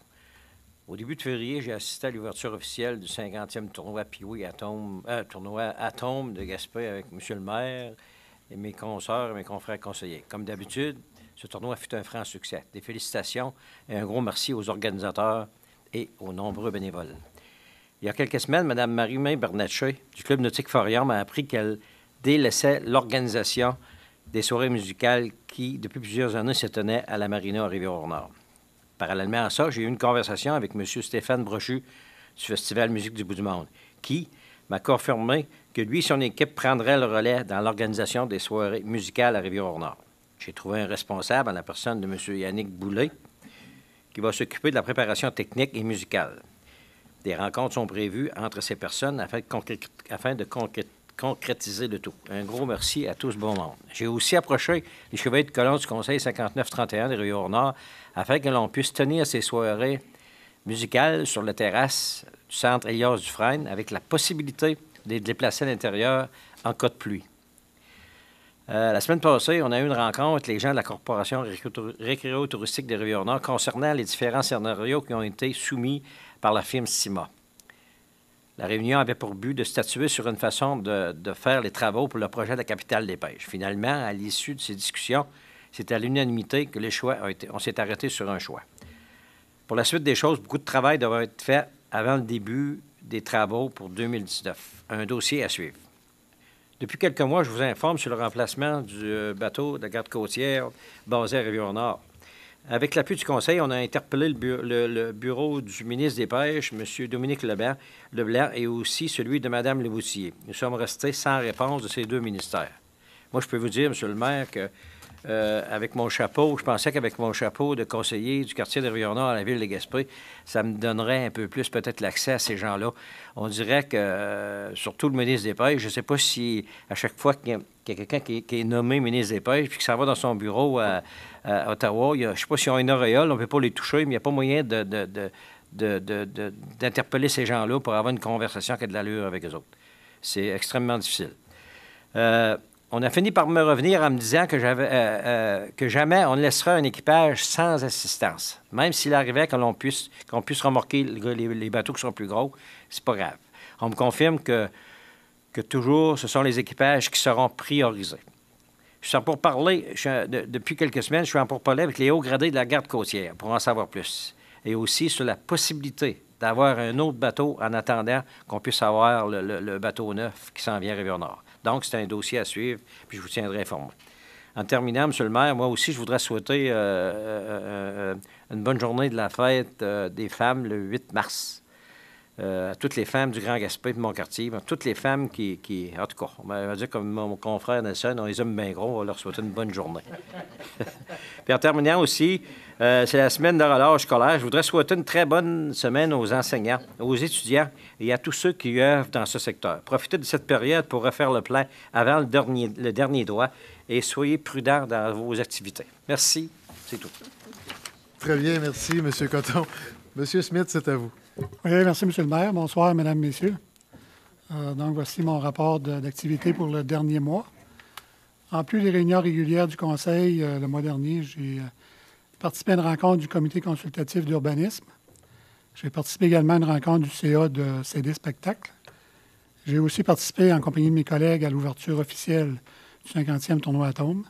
Au début de février, j'ai assisté à l'ouverture officielle du 50e tournoi Pioui à euh, tournoi de Gaspé avec Monsieur le maire et mes consoeurs et mes confrères conseillers. Comme d'habitude, ce tournoi fut un franc succès. Des félicitations et un gros merci aux organisateurs et aux nombreux bénévoles. Il y a quelques semaines, Mme Marie-May Bernatchez du Club Nautique Forium m'a appris qu'elle délaissait l'organisation des soirées musicales qui, depuis plusieurs années, se tenaient à la Marina à Rivière-au-Nord. Parallèlement à ça, j'ai eu une conversation avec M. Stéphane Brochu du Festival Musique du Bout du Monde, qui m'a confirmé que lui et son équipe prendraient le relais dans l'organisation des soirées musicales à Rivière-au-Nord. J'ai trouvé un responsable à la personne de M. Yannick boulet qui va s'occuper de la préparation technique et musicale. Des rencontres sont prévues entre ces personnes afin de, concrétiser concrétiser le tout. Un gros merci à tous, bon monde. J'ai aussi approché les chevaliers de colonne du Conseil 5931 de Rivière-Nord afin que l'on puisse tenir ces soirées musicales sur la terrasse du centre Elias Dufresne avec la possibilité de les déplacer à l'intérieur en cas de pluie. Euh, la semaine passée, on a eu une rencontre avec les gens de la Corporation récréotouristique touristique de Rivière-Nord concernant les différents scénarios qui ont été soumis par la firme Sima. La réunion avait pour but de statuer sur une façon de, faire les travaux pour le projet de la capitale des pêches. Finalement, à l'issue de ces discussions, c'est à l'unanimité que les choix ont été, on s'est arrêté sur un choix. Pour la suite des choses, beaucoup de travail devra être fait avant le début des travaux pour 2019. Un dossier à suivre. Depuis quelques mois, je vous informe sur le remplacement du euh, bateau de garde côtière basé à Rivière-Nord. Avec l'appui du Conseil, on a interpellé le, bureau du ministre des Pêches, M. Dominique Leblanc, et aussi celui de Mme Leboutier. Nous sommes restés sans réponse de ces deux ministères. Moi, je peux vous dire, M. le maire, que euh, avec mon chapeau, je pensais qu'avec mon chapeau de conseiller du quartier de Rivière-Nord à la ville de Gaspé, ça me donnerait un peu plus peut-être l'accès à ces gens-là. On dirait que, euh, surtout le ministre des Pêches, je ne sais pas si à chaque fois qu'il y a, quelqu'un qui, est nommé ministre des Pêches, puis que ça va dans son bureau à, euh, à Ottawa. je ne sais pas s'ils ont une auréole, on ne peut pas les toucher, mais il n'y a pas moyen d'interpeller ces gens-là pour avoir une conversation qui a de l'allure avec eux autres. C'est extrêmement difficile. Euh, on a fini par me revenir en me disant euh, que, jamais on ne laissera un équipage sans assistance. Même s'il arrivait qu'on puisse, qu'on puisse remorquer les, bateaux qui sont plus gros, c'est pas grave. On me confirme que toujours, ce sont les équipages qui seront priorisés. Je suis en pourparlers, depuis quelques semaines, je suis en parler avec les hauts gradés de la garde côtière pour en savoir plus. Et aussi sur la possibilité d'avoir un autre bateau en attendant qu'on puisse avoir le, bateau neuf qui s'en vient à Rivière-Nord. Donc, c'est un dossier à suivre, puis je vous tiendrai informé. En terminant, M. le maire, moi aussi, je voudrais souhaiter euh, euh, euh, une bonne journée de la fête des femmes le 8 mars. Euh, à toutes les femmes du Grand Gaspé de mon quartier, toutes les femmes qui, En tout cas, on va dire comme mon confrère Nelson, on les aime bien gros, on va leur souhaiter une bonne journée. *laughs* Puis en terminant aussi, euh, c'est la semaine de relâche scolaire. Je voudrais souhaiter une très bonne semaine aux enseignants, aux étudiants et à tous ceux qui œuvrent dans ce secteur. Profitez de cette période pour refaire le plein avant le dernier, le dernier droit et soyez prudents dans vos activités. Merci, c'est tout. Très bien, merci, M. Coton. M. Smith, c'est à vous. Oui, merci, M. le maire. Bonsoir, Mesdames, Messieurs. Euh, donc, voici mon rapport d'activité pour le dernier mois. En plus des réunions régulières du Conseil, euh, le mois dernier, j'ai euh, participé à une rencontre du Comité consultatif d'urbanisme. J'ai participé également à une rencontre du CA de CD Spectacle. J'ai aussi participé en compagnie de mes collègues à l'ouverture officielle du 50e tournoi Atome.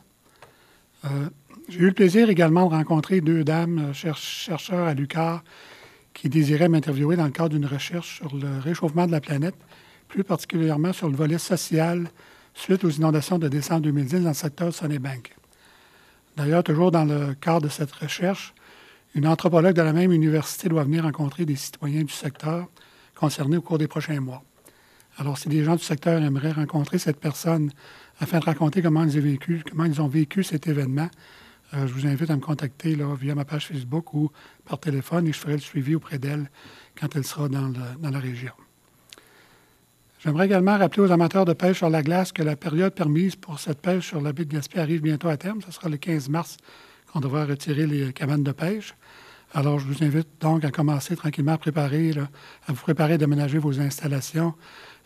J'ai eu le plaisir également de rencontrer deux dames chercheurs à l'UCAR qui désirait m'interviewer dans le cadre d'une recherche sur le réchauffement de la planète, plus particulièrement sur le volet social suite aux inondations de décembre 2010 dans le secteur Sunnybank. D'ailleurs, toujours dans le cadre de cette recherche, une anthropologue de la même université doit venir rencontrer des citoyens du secteur concernés au cours des prochains mois. Alors, si des gens du secteur aimeraient rencontrer cette personne afin de raconter comment ils ont vécu, comment ils ont vécu cet événement, euh, je vous invite à me contacter via ma page Facebook ou par téléphone et je ferai le suivi auprès d'elle quand elle sera dans, la région. J'aimerais également rappeler aux amateurs de pêche sur la glace que la période permise pour cette pêche sur la baie de Gaspé arrive bientôt à terme. Ce sera le 15 mars qu'on devra retirer les cabanes de pêche. Alors, je vous invite donc à commencer tranquillement à préparer, à vous préparer à déménager vos installations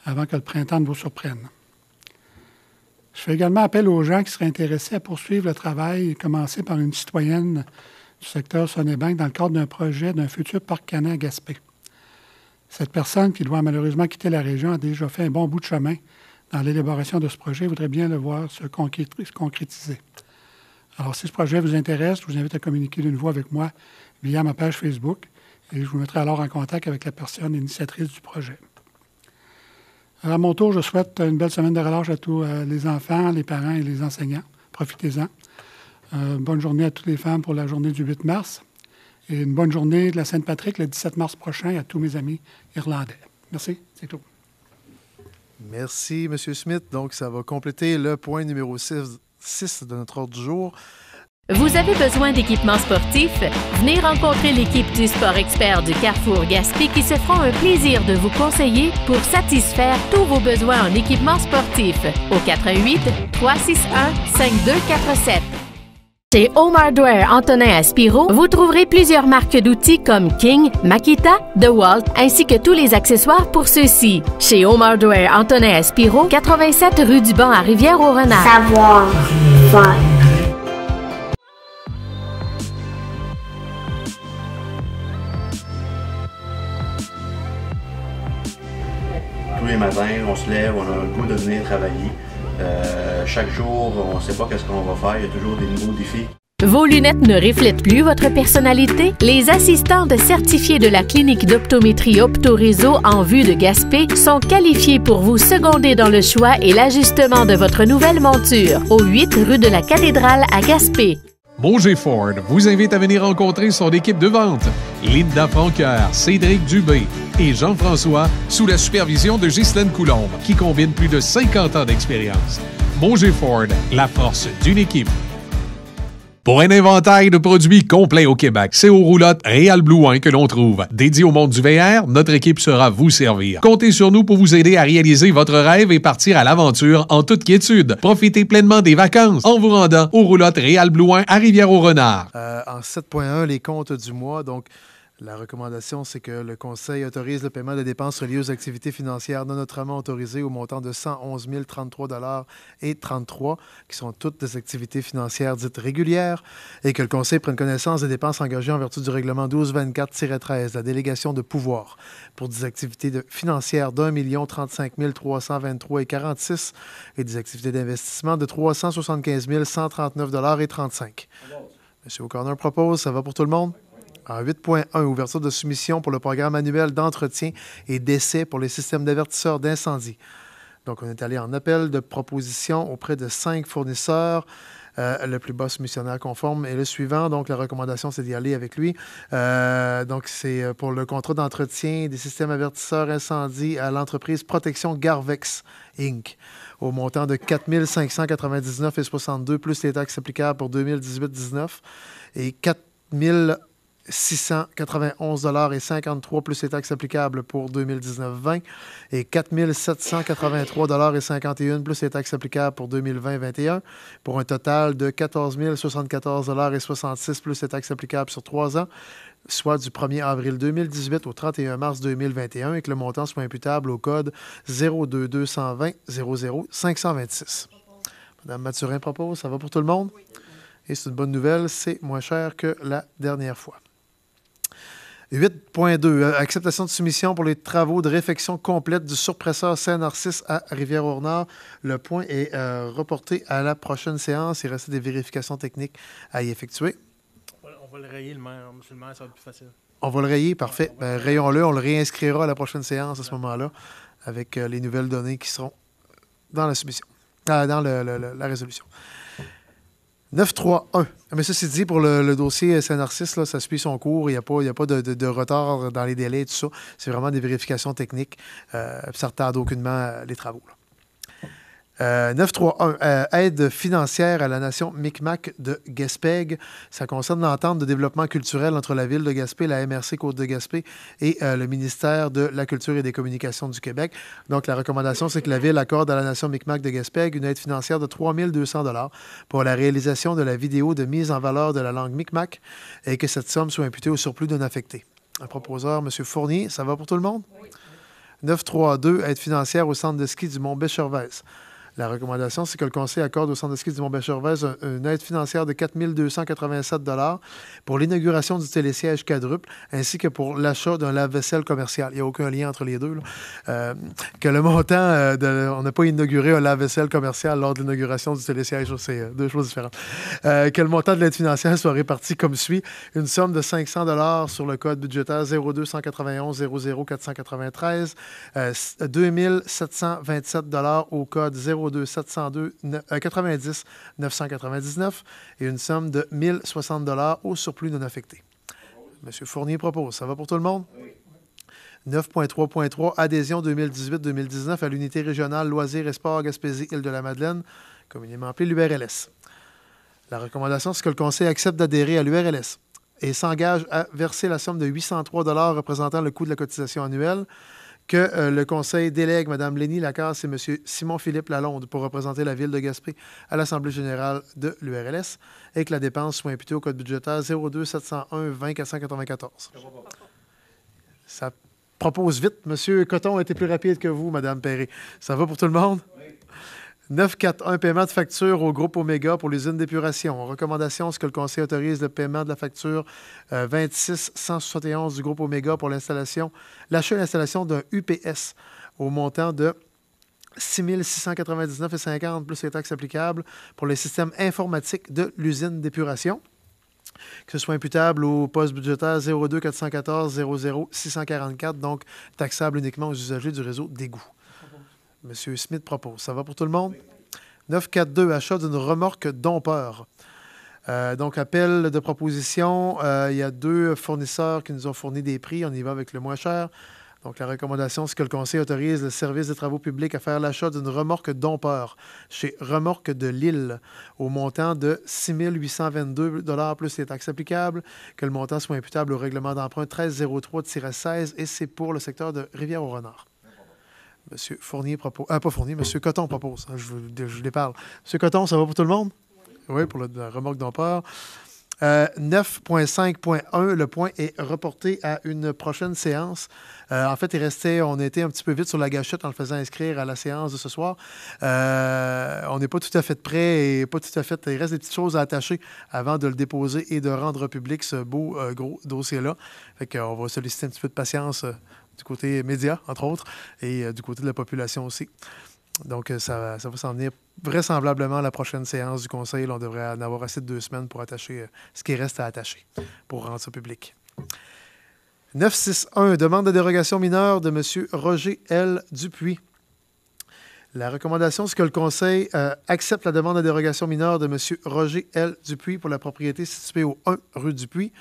avant que le printemps ne vous surprenne. Je fais également appel aux gens qui seraient intéressés à poursuivre le travail commencé par une citoyenne du secteur Sonnebank dans le cadre d'un projet d'un futur parc canin à Gaspé. Cette personne, qui doit malheureusement quitter la région, a déjà fait un bon bout de chemin dans l'élaboration de ce projet. et voudrait bien le voir se, se concrétiser. Alors, si ce projet vous intéresse, je vous invite à communiquer d'une voix avec moi via ma page Facebook et je vous mettrai alors en contact avec la personne initiatrice du projet à mon tour, je souhaite une belle semaine de relâche à tous euh, les enfants, les parents et les enseignants. Profitez-en. Euh, bonne journée à toutes les femmes pour la journée du 8 mars. Et une bonne journée de la Sainte-Patrick le 17 mars prochain à tous mes amis irlandais. Merci, c'est tout. Merci, M. Smith. Donc, ça va compléter le point numéro 6 de notre ordre du jour. Vous avez besoin d'équipement sportif? Venez rencontrer l'équipe du sport expert du Carrefour Gaspé qui se feront un plaisir de vous conseiller pour satisfaire tous vos besoins en équipement sportif au 88 361 5247. Chez Home Hardware Antonin Aspiro, vous trouverez plusieurs marques d'outils comme King, Makita, DeWalt, ainsi que tous les accessoires pour ceux-ci. Chez Home Hardware Antonin Aspiro, 87 rue du Banc à Rivière-au-Renard. Savoir. matin, on se lève, on a le goût de venir travailler. Euh, chaque jour, on ne sait pas qu'est-ce qu'on va faire, il y a toujours des nouveaux défis. Vos lunettes ne reflètent plus votre personnalité? Les assistants certifiées certifiés de la clinique d'optométrie OptoRéseau en vue de Gaspé sont qualifiés pour vous seconder dans le choix et l'ajustement de votre nouvelle monture au 8 rue de la Cathédrale à Gaspé. Bouger Ford vous invite à venir rencontrer son équipe de vente, Linda Francoeur, Cédric Dubé et Jean-François sous la supervision de Ghislaine Coulombe, qui combine plus de 50 ans d'expérience. Bouger Ford, la force d'une équipe. Pour un inventaire de produits complet au Québec, c'est au Roulotte Real Blue que l'on trouve. Dédié au monde du VR, notre équipe sera vous servir. Comptez sur nous pour vous aider à réaliser votre rêve et partir à l'aventure en toute quiétude. Profitez pleinement des vacances en vous rendant au Roulotte Real Blue à Rivière-au-Renard. Euh, en 7.1, les comptes du mois, donc la recommandation, c'est que le Conseil autorise le paiement des dépenses reliées aux activités financières non autrement autorisées au montant de 111 033 et 33, qui sont toutes des activités financières dites régulières, et que le Conseil prenne connaissance des dépenses engagées en vertu du règlement 1224-13, la délégation de pouvoir, pour des activités de, financières d'un million 35 et 46 et des activités d'investissement de 375 139 et 35. M. O'Connor propose, ça va pour tout le monde? 8.1, ouverture de soumission pour le programme annuel d'entretien et d'essai pour les systèmes d'avertisseurs d'incendie. Donc, on est allé en appel de proposition auprès de cinq fournisseurs. Euh, le plus bas soumissionnaire conforme est le suivant. Donc, la recommandation, c'est d'y aller avec lui. Euh, donc, c'est euh, pour le contrat d'entretien des systèmes avertisseurs incendie à l'entreprise Protection Garvex Inc. au montant de 4 599,62 plus les taxes applicables pour 2018-19 et 4 000 691 plus les taxes applicables pour 2019-20 et 4 plus les taxes applicables pour 2020-21 pour un total de 14 074 66 plus les taxes applicables sur trois ans, soit du 1er avril 2018 au 31 mars 2021 et que le montant soit imputable au code 02220 00 526. Madame Mathurin propose, ça va pour tout le monde? Et c'est une bonne nouvelle, c'est moins cher que la dernière fois. 8.2. Euh, acceptation de soumission pour les travaux de réfection complète du surpresseur Saint-Narcisse à rivière ornard Le point est euh, reporté à la prochaine séance. Il reste des vérifications techniques à y effectuer. On va le rayer, le maire. Monsieur le maire, ça va être plus facile. On va le rayer, parfait. Ben, rayons-le. On le réinscrira à la prochaine séance à ce moment-là avec euh, les nouvelles données qui seront dans la soumission, dans la résolution. 931. Ah, mais ça, c'est dit pour le, dossier euh, Saint-Narcisse, ça suit son cours. Il n'y a pas, a pas de, retard dans les délais et tout ça. C'est vraiment des vérifications techniques. Euh, ça ne retarde aucunement euh, les travaux. 931, euh, euh, aide financière à la nation Micmac de Gaspég. Ça concerne l'entente de développement culturel entre la ville de Gaspé, la MRC Côte de Gaspé et euh, le ministère de la Culture et des Communications du Québec. Donc, la recommandation, c'est que la ville accorde à la nation Micmac de Gaspég une aide financière de 3 200 pour la réalisation de la vidéo de mise en valeur de la langue Micmac et que cette somme soit imputée au surplus d'un affecté. Un proposeur, M. Fournier, ça va pour tout le monde? Oui. 932, aide financière au centre de ski du mont béchervez la recommandation, c'est que le Conseil accorde au Centre de du mont bachervez une aide financière de 4 287 pour l'inauguration du télésiège quadruple ainsi que pour l'achat d'un lave-vaisselle commercial. Il n'y a aucun lien entre les deux. Euh, que le montant, euh, de, on n'a pas inauguré un lave-vaisselle commercial lors de l'inauguration du télésiège, c'est euh, deux choses différentes. que le montant de l'aide financière soit réparti comme suit. Une somme de 500 sur le code budgétaire 0291 00493, 2727 au code 0 702 90 999 et une somme de 1060 dollars au surplus non affecté. Monsieur Fournier propose. Ça va pour tout le monde? Oui. 9.3.3 Adhésion 2018-2019 à l'unité régionale Loisirs et Sports Gaspésie-Île-de-la-Madeleine, communément appelée l'URLS. La recommandation, c'est que le Conseil accepte d'adhérer à l'URLS et s'engage à verser la somme de 803 représentant le coût de la cotisation annuelle que euh, le Conseil délègue Mme Lénie Lacasse et M. Simon-Philippe Lalonde pour représenter la ville de Gaspé à l'Assemblée générale de l'URLS et que la dépense soit imputée au code budgétaire 02 701 20 494. Ça propose vite. Monsieur Coton a été plus rapide que vous, Mme Perry. Ça va pour tout le monde? 941, paiement de facture au groupe Oméga pour l'usine d'épuration. Recommandation, ce que le conseil autorise le paiement de la facture 26-171 euh, du groupe Oméga pour l'installation, l'achat et l'installation d'un UPS au montant de 6 699,50 plus les taxes applicables pour les systèmes informatiques de l'usine d'épuration que ce soit imputable au poste budgétaire 02 414 00 644, donc taxable uniquement aux usagers du réseau d'égout. M. Smith propose. Ça va pour tout le monde? 942, achat d'une remorque dompeur. Euh, donc, appel de proposition. Euh, il y a deux fournisseurs qui nous ont fourni des prix. On y va avec le moins cher. Donc, la recommandation, c'est que le Conseil autorise le service des travaux publics à faire l'achat d'une remorque dompeur chez Remorque de Lille au montant de 6 822 plus les taxes applicables, que le montant soit imputable au règlement d'emprunt 1303-16 et c'est pour le secteur de Rivière-au-Renard. Monsieur Fournier propose. Ah, pas Fournier, Monsieur Coton propose. Hein, je, je, les parle. Monsieur Coton, ça va pour tout le monde? Oui, pour le, la remorque d'emport. Euh, 9.5.1, le point est reporté à une prochaine séance. Euh, en fait, il restait, on était un petit peu vite sur la gâchette en le faisant inscrire à la séance de ce soir. on n'est pas tout à fait prêt et pas tout à fait. Il reste des petites choses à attacher avant de le déposer et de rendre public ce beau gros dossier-là. Fait qu'on va solliciter un petit peu de patience du côté média, entre autres, et euh, du côté de la population aussi. Donc, euh, ça, va s'en venir vraisemblablement à la prochaine séance du Conseil. on devrait en avoir assez de deux semaines pour attacher euh, ce qui reste à attacher pour rendre ça public. 961, demande de dérogation mineure de M. Roger L. Dupuis. La recommandation, c'est que le Conseil accepte la demande de dérogation mineure de M. Roger L. Dupuis pour la propriété située au 1 rue Dupuis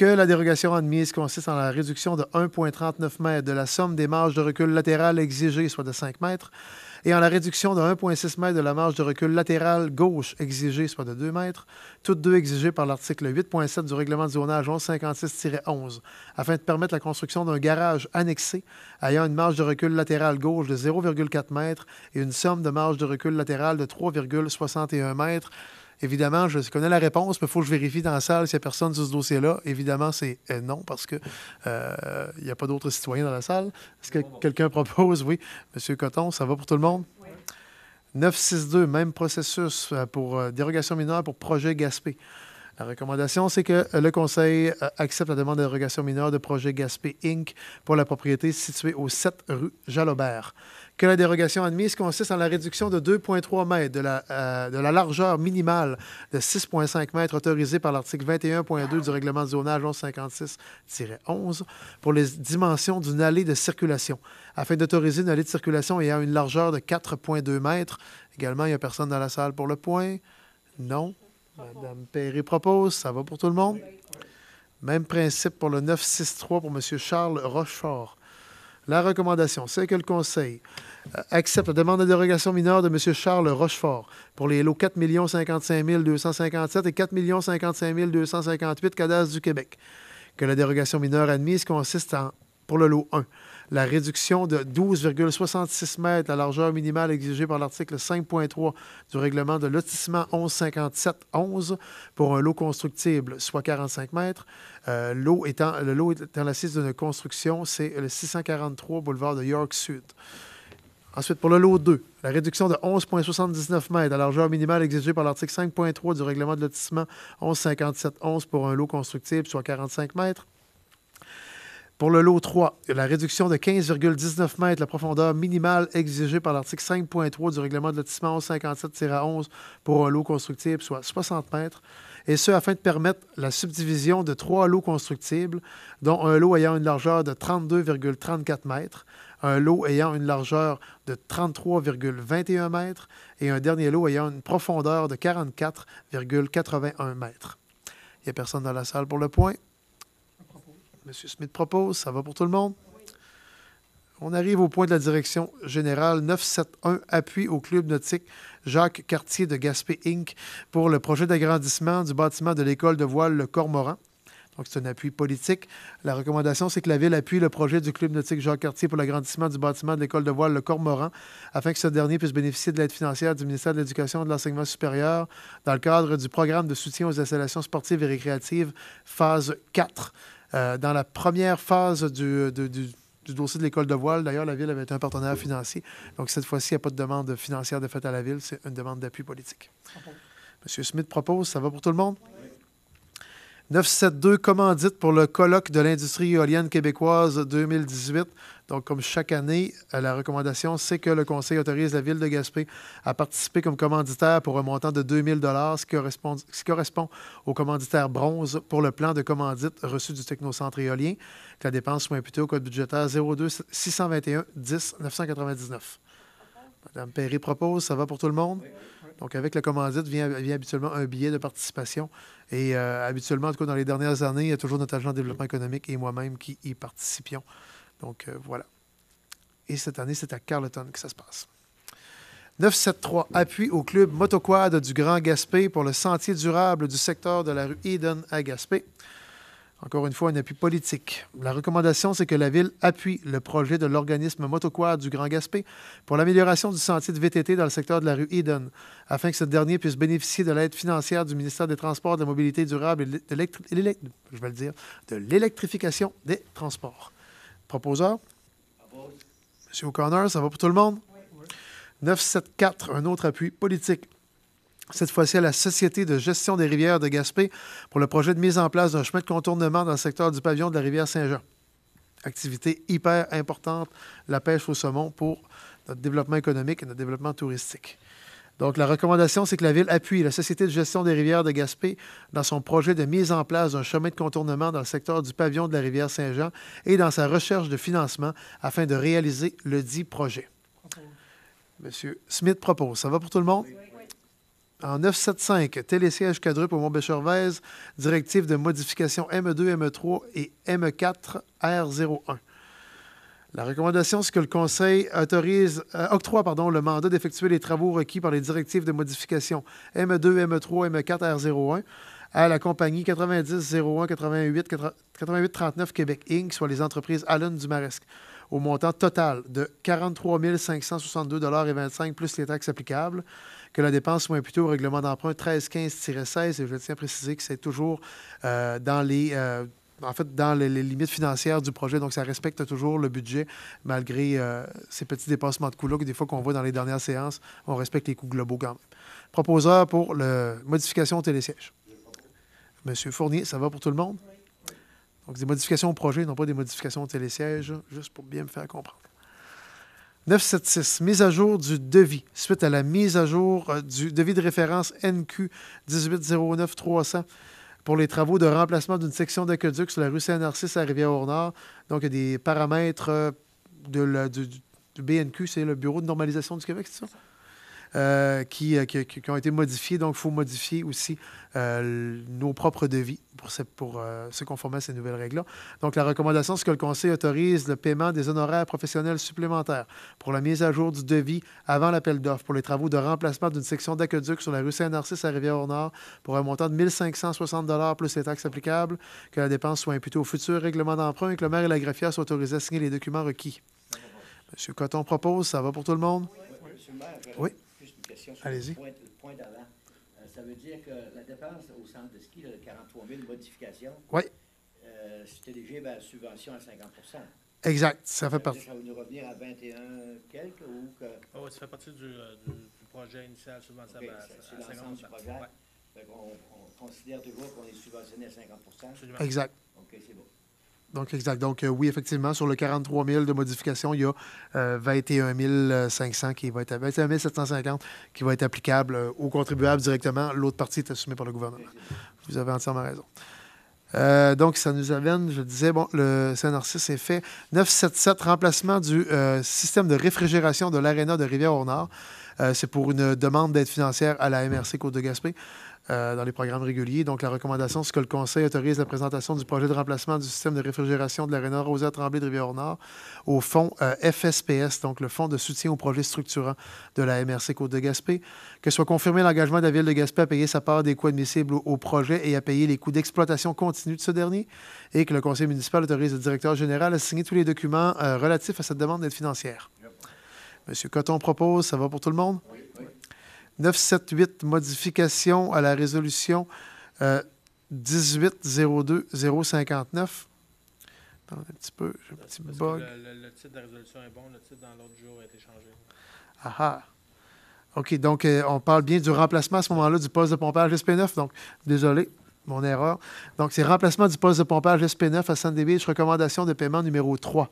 que la dérogation admise consiste en la réduction de 1,39 m de la somme des marges de recul latéral exigées, soit de 5 m, et en la réduction de 1,6 m de la marge de recul latéral gauche exigée, soit de 2 mètres, toutes deux exigées par l'article 8.7 du règlement de zonage 1156-11, afin de permettre la construction d'un garage annexé ayant une marge de recul latéral gauche de 0,4 m et une somme de marge de recul latéral de 3,61 m, Évidemment, je connais la réponse, mais il faut que je vérifie dans la salle s'il n'y a personne sur ce dossier-là. Évidemment, c'est euh, non, parce que qu'il euh, n'y a pas d'autres citoyens dans la salle. Est-ce que quelqu'un propose? Oui. Monsieur Coton, ça va pour tout le monde? Oui. 962, même processus euh, pour dérogation mineure pour projet Gaspé. La recommandation, c'est que le Conseil accepte la demande de dérogation mineure de projet Gaspé Inc. pour la propriété située au 7 rue Jalobert que la dérogation admise consiste en la réduction de 2,3 mètres de la, euh, de la largeur minimale de 6,5 mètres autorisée par l'article 21.2 du règlement de zonage 1156-11 pour les dimensions d'une allée de circulation, afin d'autoriser une allée de circulation ayant une largeur de 4,2 mètres. Également, il n'y a personne dans la salle pour le point. Non. Madame Perry propose. Ça va pour tout le monde? Même principe pour le 963 pour M. Charles Rochefort. La recommandation, c'est que le Conseil euh, accepte la demande de dérogation mineure de M. Charles Rochefort pour les lots 4 55 257 et 4 55 258 cadastres du Québec. Que la dérogation mineure admise consiste en, pour le lot 1, la réduction de 12,66 mètres, la largeur minimale exigée par l'article 5.3 du règlement de lotissement 1157-11 pour un lot constructible, soit 45 mètres. Euh, étant, le lot étant l'assise d'une construction, c'est le 643 boulevard de York Sud. Ensuite, pour le lot 2, la réduction de 11,79 mètres la largeur minimale exigée par l'article 5.3 du règlement de lotissement 1157-11 pour un lot constructible, soit 45 mètres. Pour le lot 3, la réduction de 15,19 mètres, la profondeur minimale exigée par l'article 5.3 du règlement de lotissement 1157-11 pour un lot constructible, soit 60 mètres, et ce afin de permettre la subdivision de trois lots constructibles, dont un lot ayant une largeur de 32,34 mètres, un lot ayant une largeur de 33,21 mètres et un dernier lot ayant une profondeur de 44,81 mètres. Il n'y a personne dans la salle pour le point. Monsieur Smith propose, ça va pour tout le monde? On arrive au point de la direction générale 971, appui au club nautique Jacques Cartier de Gaspé Inc. pour le projet d'agrandissement du bâtiment de l'école de voile Le Cormoran. Donc, c'est un appui politique. La recommandation, c'est que la Ville appuie le projet du Club nautique Jean-Cartier pour l'agrandissement du bâtiment de l'école de voile Le Cormoran afin que ce dernier puisse bénéficier de l'aide financière du ministère de l'Éducation et de l'Enseignement supérieur dans le cadre du programme de soutien aux installations sportives et récréatives phase 4. Euh, dans la première phase du, dossier de l'école de voile. D'ailleurs, la ville avait été un partenaire financier. Donc, cette fois-ci, il n'y a pas de demande financière de fait à la ville. C'est une demande d'appui politique. M. Smith propose, ça va pour tout le monde? 972 commandite pour le colloque de l'industrie éolienne québécoise 2018. Donc, comme chaque année, euh, la recommandation, c'est que le Conseil autorise la Ville de Gaspé à participer comme commanditaire pour un montant de 2000 ce ce qui correspond au commanditaire bronze pour le plan de commandite reçu du Technocentre éolien, la dépense soit imputée au code budgétaire 02 621 10 999. Madame Perry propose, ça va pour tout le monde? Donc, avec la commandite vient, habituellement un billet de participation. Et euh, habituellement, en tout cas, dans les dernières années, il y a toujours notre agent de développement économique et moi-même qui y participions. Donc, euh, voilà. Et cette année, c'est à Carleton que ça se passe. 973, appui au club motoquad du Grand Gaspé pour le sentier durable du secteur de la rue Eden à Gaspé. Encore une fois, un appui politique. La recommandation, c'est que la ville appuie le projet de l'organisme Motoquad du Grand Gaspé pour l'amélioration du sentier de VTT dans le secteur de la rue Eden, afin que ce dernier puisse bénéficier de l'aide financière du ministère des Transports, de la Mobilité durable et de l'électrification des transports. Proposeur? Monsieur O'Connor, ça va pour tout le monde? 974, un autre appui politique cette fois-ci à la Société de gestion des rivières de Gaspé pour le projet de mise en place d'un chemin de contournement dans le secteur du pavillon de la rivière Saint-Jean. Activité hyper importante, la pêche au saumon pour notre développement économique et notre développement touristique. Donc, la recommandation, c'est que la Ville appuie la Société de gestion des rivières de Gaspé dans son projet de mise en place d'un chemin de contournement dans le secteur du pavillon de la rivière Saint-Jean et dans sa recherche de financement afin de réaliser le dit projet. Monsieur Smith propose. Ça va pour tout le monde? En 975, télésiège quadruple au mont béchervez directive de modification ME2, ME3 et ME4 R01. La recommandation, c'est que le Conseil autorise, euh, octroie pardon, le mandat d'effectuer les travaux requis par les directives de modification ME2, ME3, ME4 R01 à la compagnie 90 01 88 39 Québec Inc., soit les entreprises Allen dumaresque au montant total de 43 562,25 plus les taxes applicables que la dépense soit plutôt au règlement d'emprunt 15 16 Et je tiens à préciser que c'est toujours euh, dans les euh, en fait, dans les, limites financières du projet. Donc, ça respecte toujours le budget, malgré euh, ces petits dépassements de coûts-là que des fois qu'on voit dans les dernières séances, on respecte les coûts globaux quand même. Proposeur pour la modification au télésiège. Monsieur Fournier, ça va pour tout le monde? Donc, des modifications au projet, non pas des modifications au télésiège, juste pour bien me faire comprendre. 976, mise à jour du devis suite à la mise à jour euh, du devis de référence NQ 1809 300 pour les travaux de remplacement d'une section d'aqueduc sur la rue Saint-Narcisse à rivière au Donc, il y a des paramètres euh, du BNQ, c'est le Bureau de normalisation du Québec, c'est ça? Euh, euh, qui, ont été modifiés. Donc, il faut modifier aussi euh, nos propres devis pour, se, conformer à ces nouvelles règles-là. Donc, la recommandation, c'est que le Conseil autorise le paiement des honoraires professionnels supplémentaires pour la mise à jour du devis avant l'appel d'offres pour les travaux de remplacement d'une section d'aqueduc sur la rue Saint-Narcisse à Rivière-au-Nord pour un montant de 1560 plus les taxes applicables, que la dépense soit imputée au futur règlement d'emprunt et que le maire et la greffière soient autorisés à signer les documents requis. Monsieur Coton propose, ça va pour tout le monde? Oui. Oui allez sur le point, d'avant. Euh, ça veut dire que la dépense au centre de ski, là, de 43 000 modifications, Euh, c'est éligible à la subvention à 50 Exact, ça fait partie. Ça va nous revenir à 21 quelques ou que... Oh, ça fait partie du, euh, projet initial subventionné okay, à, 50 du projet. On, on, considère toujours qu'on est subventionné à 50 Exact. OK, c'est bon. Donc, exact. Donc, euh, oui, effectivement, sur le 43 000 de modification, il y a 21 euh, qui va être, 750 qui va être applicable euh, aux contribuables directement. L'autre partie est assumée par le gouvernement. Vous avez entièrement raison. donc, ça nous amène, je disais, bon, le CNR6 est fait. 977, remplacement du système de réfrigération de l'aréna de Rivière-au-Nord. c'est pour une demande d'aide financière à la MRC Côte-de-Gaspé. Euh, dans les programmes réguliers. Donc, la recommandation, c'est que le Conseil autorise la présentation du projet de remplacement du système de réfrigération de la l'aréna Rosa Tremblay de Rivière-Nord au fonds euh, FSPS, donc le Fonds de soutien aux projets structurants de la MRC Côte-de-Gaspé, que soit confirmé l'engagement de la Ville de Gaspé à payer sa part des coûts admissibles au, projet et à payer les coûts d'exploitation continue de ce dernier, et que le Conseil municipal autorise le directeur général à signer tous les documents euh, relatifs à cette demande d'aide financière. Monsieur Coton propose, ça va pour tout le monde? 978, modification à la résolution 1802059. Euh, Attends un petit peu, un petit bug. Le, titre de la résolution est bon, le titre dans l'autre jour a été changé. Ah, ah. OK, donc euh, on parle bien du remplacement à ce moment-là du poste de pompage SP9. Donc, désolé, mon erreur. Donc, c'est remplacement du poste de pompage SP9 à Beach recommandation de paiement numéro 3.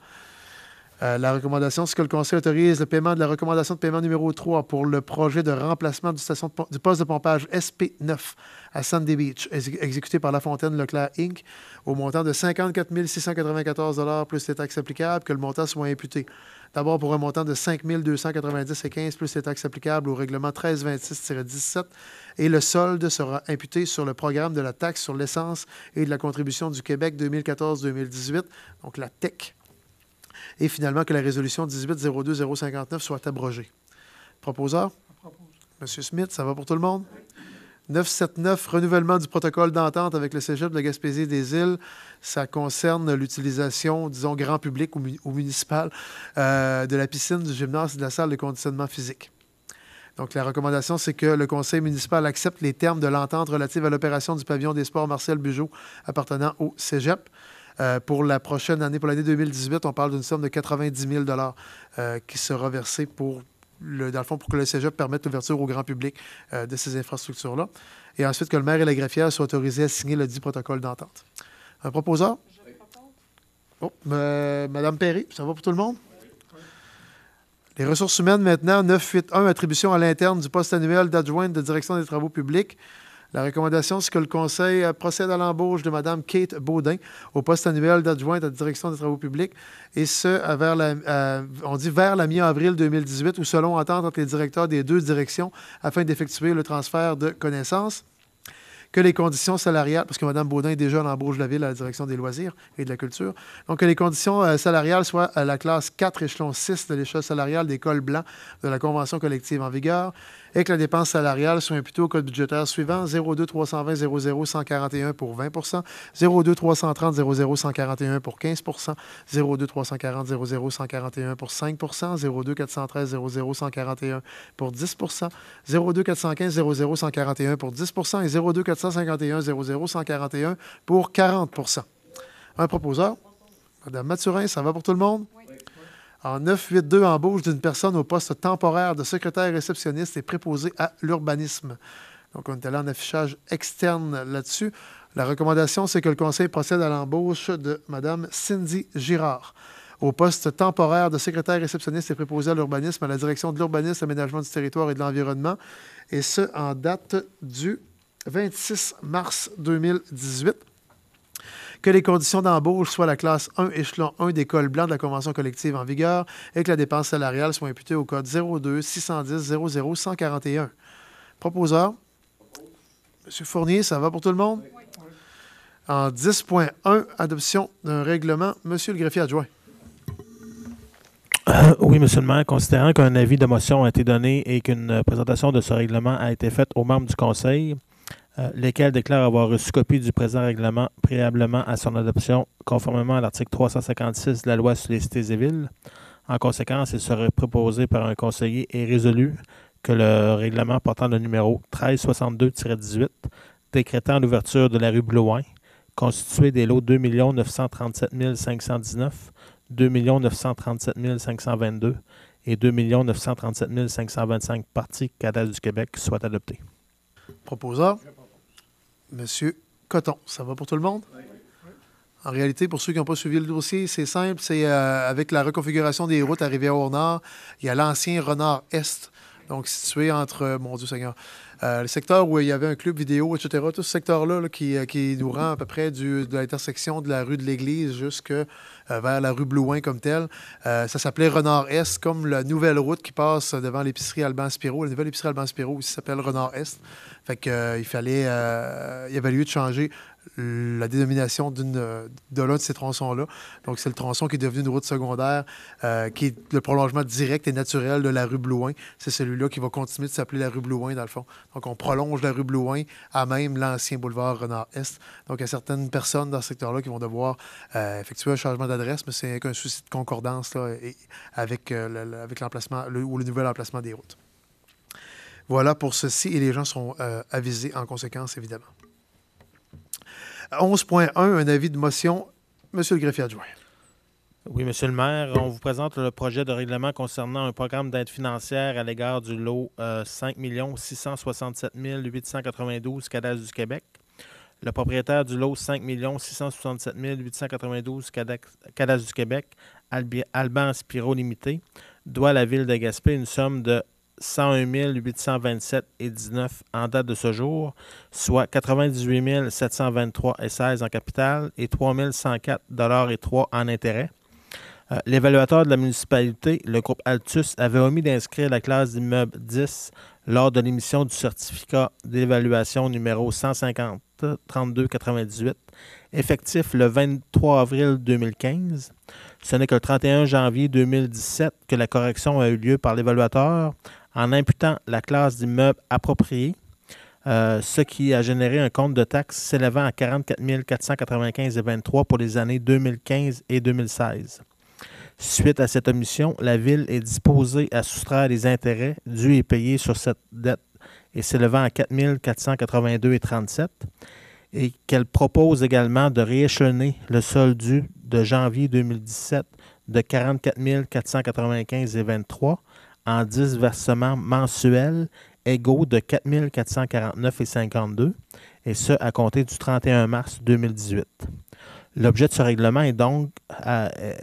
Euh, la recommandation, c'est que le Conseil autorise le paiement de la recommandation de paiement numéro 3 pour le projet de remplacement du, du poste de pompage SP9 à Sandy Beach, exécuté par La Fontaine Leclerc Inc., au montant de 54 694 plus les taxes applicables, que le montant soit imputé. D'abord pour un montant de 5 290 et 15 plus les taxes applicables au règlement 1326-17 et le solde sera imputé sur le programme de la taxe sur l'essence et de la contribution du Québec 2014-2018, donc la TEC et finalement que la résolution 18 059 soit abrogée. Proposeur? Monsieur Smith, ça va pour tout le monde? 979, renouvellement du protocole d'entente avec le Cégep de Gaspésie des Îles. Ça concerne l'utilisation, disons, grand public ou, municipal euh, de la piscine, du gymnase et de la salle de conditionnement physique. Donc, la recommandation, c'est que le conseil municipal accepte les termes de l'entente relative à l'opération du pavillon des sports Marcel Bugeaud appartenant au Cégep. Euh, pour la prochaine année, pour l'année 2018, on parle d'une somme de 90 000 euh, qui sera versée pour le, dans le fond, pour que le cégep permette l'ouverture au grand public euh, de ces infrastructures-là. Et ensuite, que le maire et la greffière soient autorisés à signer le dit protocole d'entente. Un proposeur? Oh, Madame Perry, ça va pour tout le monde? Les ressources humaines maintenant, 981, attribution à l'interne du poste annuel d'adjointe de direction des travaux publics. La recommandation, c'est que le Conseil euh, procède à l'embauche de Mme Kate Baudin au poste annuel d'adjointe à la direction des travaux publics, et ce, vers la, on dit vers la mi-avril 2018 ou selon entente entre les directeurs des deux directions afin d'effectuer le transfert de connaissances que les conditions salariales, parce que Mme Baudin est déjà en embauche de la ville à la direction des loisirs et de la culture, donc que les conditions euh, salariales soient à la classe 4, échelon 6 de l'échelle salariale des cols blancs de la convention collective en vigueur, et que la dépense salariale soit imputée au code budgétaire suivant 02 320 00 141 pour 20 02 330 00 141 pour 15 02 340 00 141 pour 5 02 413 00 141 pour 10 02 415 00 141 pour 10 et 02 451 00 141 pour 40 Un proposeur? Madame Mathurin, ça va pour tout le monde? en 982 embauche d'une personne au poste temporaire de secrétaire réceptionniste et préposée à l'urbanisme. Donc, on est allé en affichage externe là-dessus. La recommandation, c'est que le conseil procède à l'embauche de Mme Cindy Girard au poste temporaire de secrétaire réceptionniste et préposé à l'urbanisme à la direction de l'urbanisme, aménagement du territoire et de l'environnement, et ce en date du 26 mars 2018 que les conditions d'embauche soient la classe 1, échelon 1 des cols blancs de la convention collective en vigueur et que la dépense salariale soit imputée au code 02 610 00 141. Proposeur. Monsieur Fournier, ça va pour tout le monde? Oui. En 10.1, adoption d'un règlement, Monsieur le greffier adjoint. Euh, oui, Monsieur le maire, considérant qu'un avis de motion a été donné et qu'une présentation de ce règlement a été faite aux membres du Conseil, euh, lesquels déclarent avoir reçu copie du présent règlement préalablement à son adoption, conformément à l'article 356 de la loi sur les cités et villes. En conséquence, il serait proposé par un conseiller et résolu que le règlement portant le numéro 1362-18 décrétant l'ouverture de la rue Blouin, constitué des lots 2 937 519, 2 937 522 et 2 937 525 parties cadastres du Québec, soit adopté. Proposant Monsieur Coton. Ça va pour tout le monde? Oui. En réalité, pour ceux qui n'ont pas suivi le dossier, c'est simple. C'est euh, avec la reconfiguration des routes à au nord il y a l'ancien Renard Est, donc situé entre, mon Dieu Seigneur, euh, le secteur où il y avait un club vidéo, etc., tout ce secteur-là qui, euh, nous rend à peu près de l'intersection de la rue de l'Église jusque euh, vers la rue Blouin comme telle. ça s'appelait Renard-Est, comme la nouvelle route qui passe devant l'épicerie Alban-Spiro. La nouvelle épicerie Alban-Spiro aussi s'appelle Renard-Est. Fait il fallait lieu de changer la dénomination d'une, de l'un de ces tronçons-là. Donc, c'est le tronçon qui est devenu une route secondaire, euh, qui est le prolongement direct et naturel de la rue Blouin. C'est celui-là qui va continuer de s'appeler la rue Blouin, dans le fond. Donc, on prolonge la rue Blouin à même l'ancien boulevard Renard-Est. Donc, il y a certaines personnes dans ce secteur-là qui vont devoir euh, effectuer un changement d'adresse, mais c'est un souci de concordance là, euh, avec, l'emplacement le, ou le nouvel emplacement des routes. Voilà pour ceci et les gens sont avisés en conséquence, évidemment. 11.1, un avis de motion. Monsieur le greffier adjoint. Oui, Monsieur le maire, on vous présente le projet de règlement concernant un programme d'aide financière à l'égard du lot 5 667 892 Cadastre du Québec. Le propriétaire du lot 5 667 892 Cadastre du Québec, Alban Spiro Limité, doit à la ville de Gaspé une somme de 101 827 et 19 en date de ce jour, soit 98 723 et 16 en capital et 3 104 dollars et 3 en intérêt. Euh, l'évaluateur de la municipalité, le groupe Altus, avait omis d'inscrire la classe d'immeuble 10 lors de l'émission du certificat d'évaluation numéro 150 32 98, effectif le 23 avril 2015. Ce n'est que le 31 janvier 2017 que la correction a eu lieu par l'évaluateur en imputant la classe d'immeuble appropriée, euh, ce qui a généré un compte de taxes s'élevant à 44 495 pour les années 2015 et 2016. Suite à cette omission, la Ville est disposée à soustraire les intérêts dus et payés sur cette dette et s'élevant à 4 482,37 et 37 et qu'elle propose également de rééchelonner le solde dû de janvier 2017 de 44 495 et en 10 versements mensuels égaux de 4 449,52 et ce à compter du 31 mars 2018. L'objet de ce règlement est donc,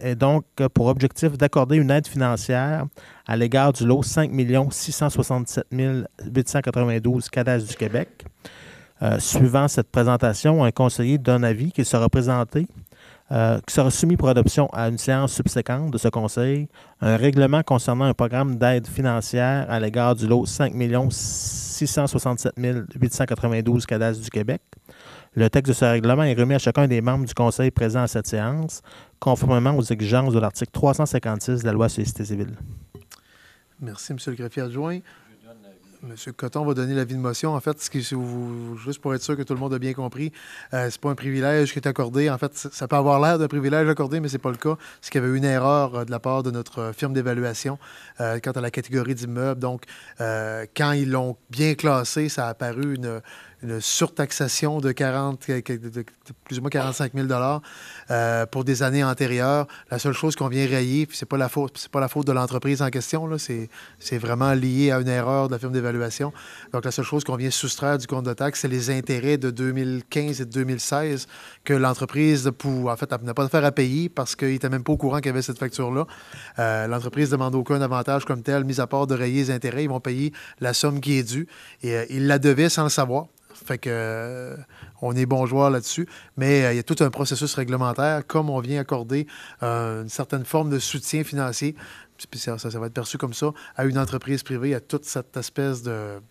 est donc pour objectif d'accorder une aide financière à l'égard du lot 5 667 892 cadastres du Québec euh, suivant cette présentation, un conseiller donne avis qui sera présenté, euh, qui sera soumis pour adoption à une séance subséquente de ce conseil, un règlement concernant un programme d'aide financière à l'égard du lot 5 667 892 cadastres du Québec. Le texte de ce règlement est remis à chacun des membres du conseil présents à cette séance, conformément aux exigences de l'article 356 de la loi sur les cités Merci, M. le greffier adjoint. M. Coton va donner l'avis de motion. En fait, ce vous, juste pour être sûr que tout le monde a bien compris, ce euh, c'est pas un privilège qui est accordé. En fait, ça peut avoir l'air d'un privilège accordé, mais c'est pas le cas. parce qu'il y avait une erreur euh, de la part de notre euh, firme d'évaluation quant à la catégorie d'immeubles. Donc, quand ils l'ont bien classé, ça a apparu une, une surtaxation de 40, plus ou moins 45 000 euh, pour des années antérieures. La seule chose qu'on vient rayer, puis c'est pas la faute, c'est pas la faute de l'entreprise en question, c'est, vraiment lié à une erreur de la firme d'évaluation. Donc la seule chose qu'on vient soustraire du compte de taxe, c'est les intérêts de 2015 et 2016 que l'entreprise, en fait, n'a pas de faire à payer parce qu'il n'était même pas au courant qu'il y avait cette facture-là. L'entreprise euh, l'entreprise demande aucun avantage comme tel, mis à part de rayer les intérêts. Ils vont payer la somme qui est due et euh, ils la devaient sans le savoir. Fait que euh, on est bon là-dessus. Mais euh, il y a tout un processus réglementaire, comme on vient accorder euh, une certaine forme de soutien financier ça, va être perçu comme ça, à une entreprise privée, à toute cette espèce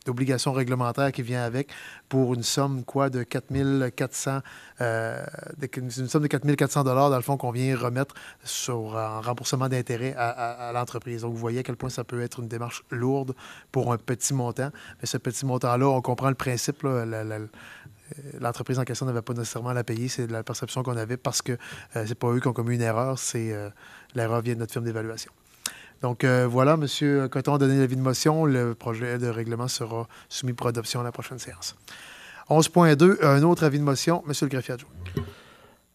d'obligation réglementaire qui vient avec pour une somme quoi de 4 400, euh, une somme de dollars dans le fond qu'on vient remettre sur euh, en remboursement d'intérêt à, l'entreprise. Donc vous voyez à quel point ça peut être une démarche lourde pour un petit montant, mais ce petit montant-là, on comprend le principe. Euh, l'entreprise en question n'avait pas nécessairement à la payer. C'est la perception qu'on avait parce que ce c'est pas eux qui ont commis une erreur, c'est l'erreur vient de notre firme d'évaluation. Donc euh, voilà, M. Coton a donné l'avis de motion. Le projet de règlement sera soumis pour adoption à la prochaine séance. 11.2, un autre avis de motion. M. le greffier adjoint.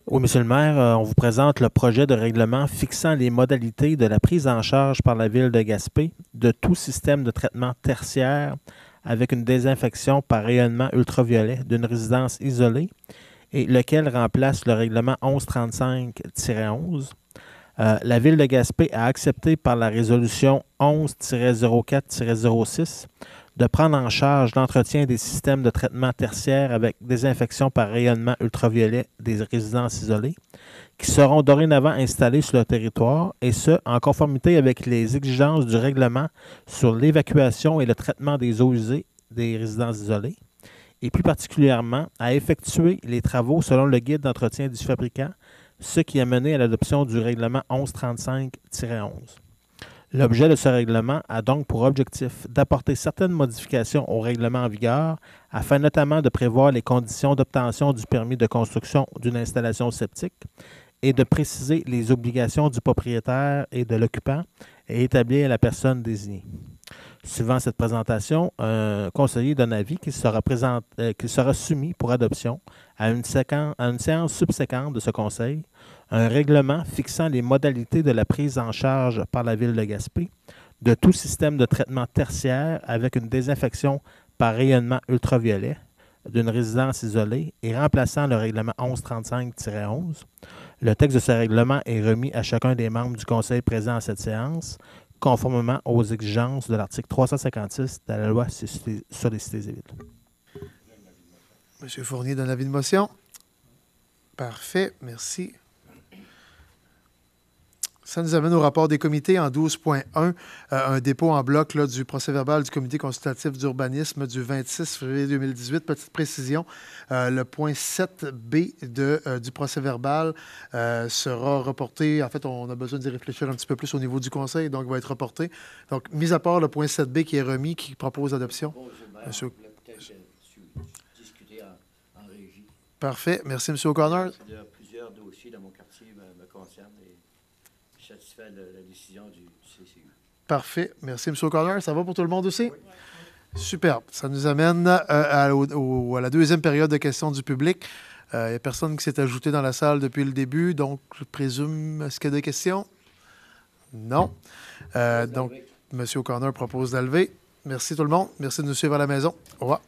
Oui, M. le maire, euh, on vous présente le projet de règlement fixant les modalités de la prise en charge par la Ville de Gaspé de tout système de traitement tertiaire avec une désinfection par rayonnement ultraviolet d'une résidence isolée et lequel remplace le règlement 1135-11 euh, la ville de Gaspé a accepté par la résolution 11-04-06 de prendre en charge l'entretien des systèmes de traitement tertiaire avec désinfection par rayonnement ultraviolet des résidences isolées qui seront dorénavant installées sur le territoire et ce, en conformité avec les exigences du règlement sur l'évacuation et le traitement des eaux usées des résidences isolées et plus particulièrement à effectuer les travaux selon le guide d'entretien du fabricant ce qui a mené à l'adoption du règlement 1135-11. L'objet de ce règlement a donc pour objectif d'apporter certaines modifications au règlement en vigueur afin notamment de prévoir les conditions d'obtention du permis de construction d'une installation sceptique et de préciser les obligations du propriétaire et de l'occupant et établir la personne désignée. Suivant cette présentation, un conseiller donne avis euh, qui sera, soumis pour adoption à une, à séance subséquente de ce conseil, un règlement fixant les modalités de la prise en charge par la ville de Gaspé de tout système de traitement tertiaire avec une désinfection par rayonnement ultraviolet d'une résidence isolée et remplaçant le règlement 1135-11. Le texte de ce règlement est remis à chacun des membres du conseil présent à cette séance, conformément aux exigences de l'article 356 de la loi sur les cités et villes. M. Fournier donne l'avis de motion. Parfait, merci. Ça nous amène au rapport des comités en 12.1, euh, un dépôt en bloc du procès-verbal du comité consultatif d'urbanisme du 26 février 2018. Petite précision, euh, le point 7B de, euh, du procès-verbal sera reporté. En fait, on a besoin d'y réfléchir un petit peu plus au niveau du conseil, donc il va être reporté. Donc, mis à part le point 7B qui est remis, qui propose adoption. Parfait. Merci, M. O'Connor. la décision du CCU. Parfait. Merci, M. O'Connor. Ça va pour tout le monde aussi? Oui. Superbe. Ça nous amène euh, à, la deuxième période de questions du public. Il euh, n'y a personne qui s'est ajouté dans la salle depuis le début, donc je présume, ce qu'il y a des questions? Non. Euh, donc, M. O'Connor propose d'enlever. Merci tout le monde. Merci de nous suivre à la maison. Au revoir.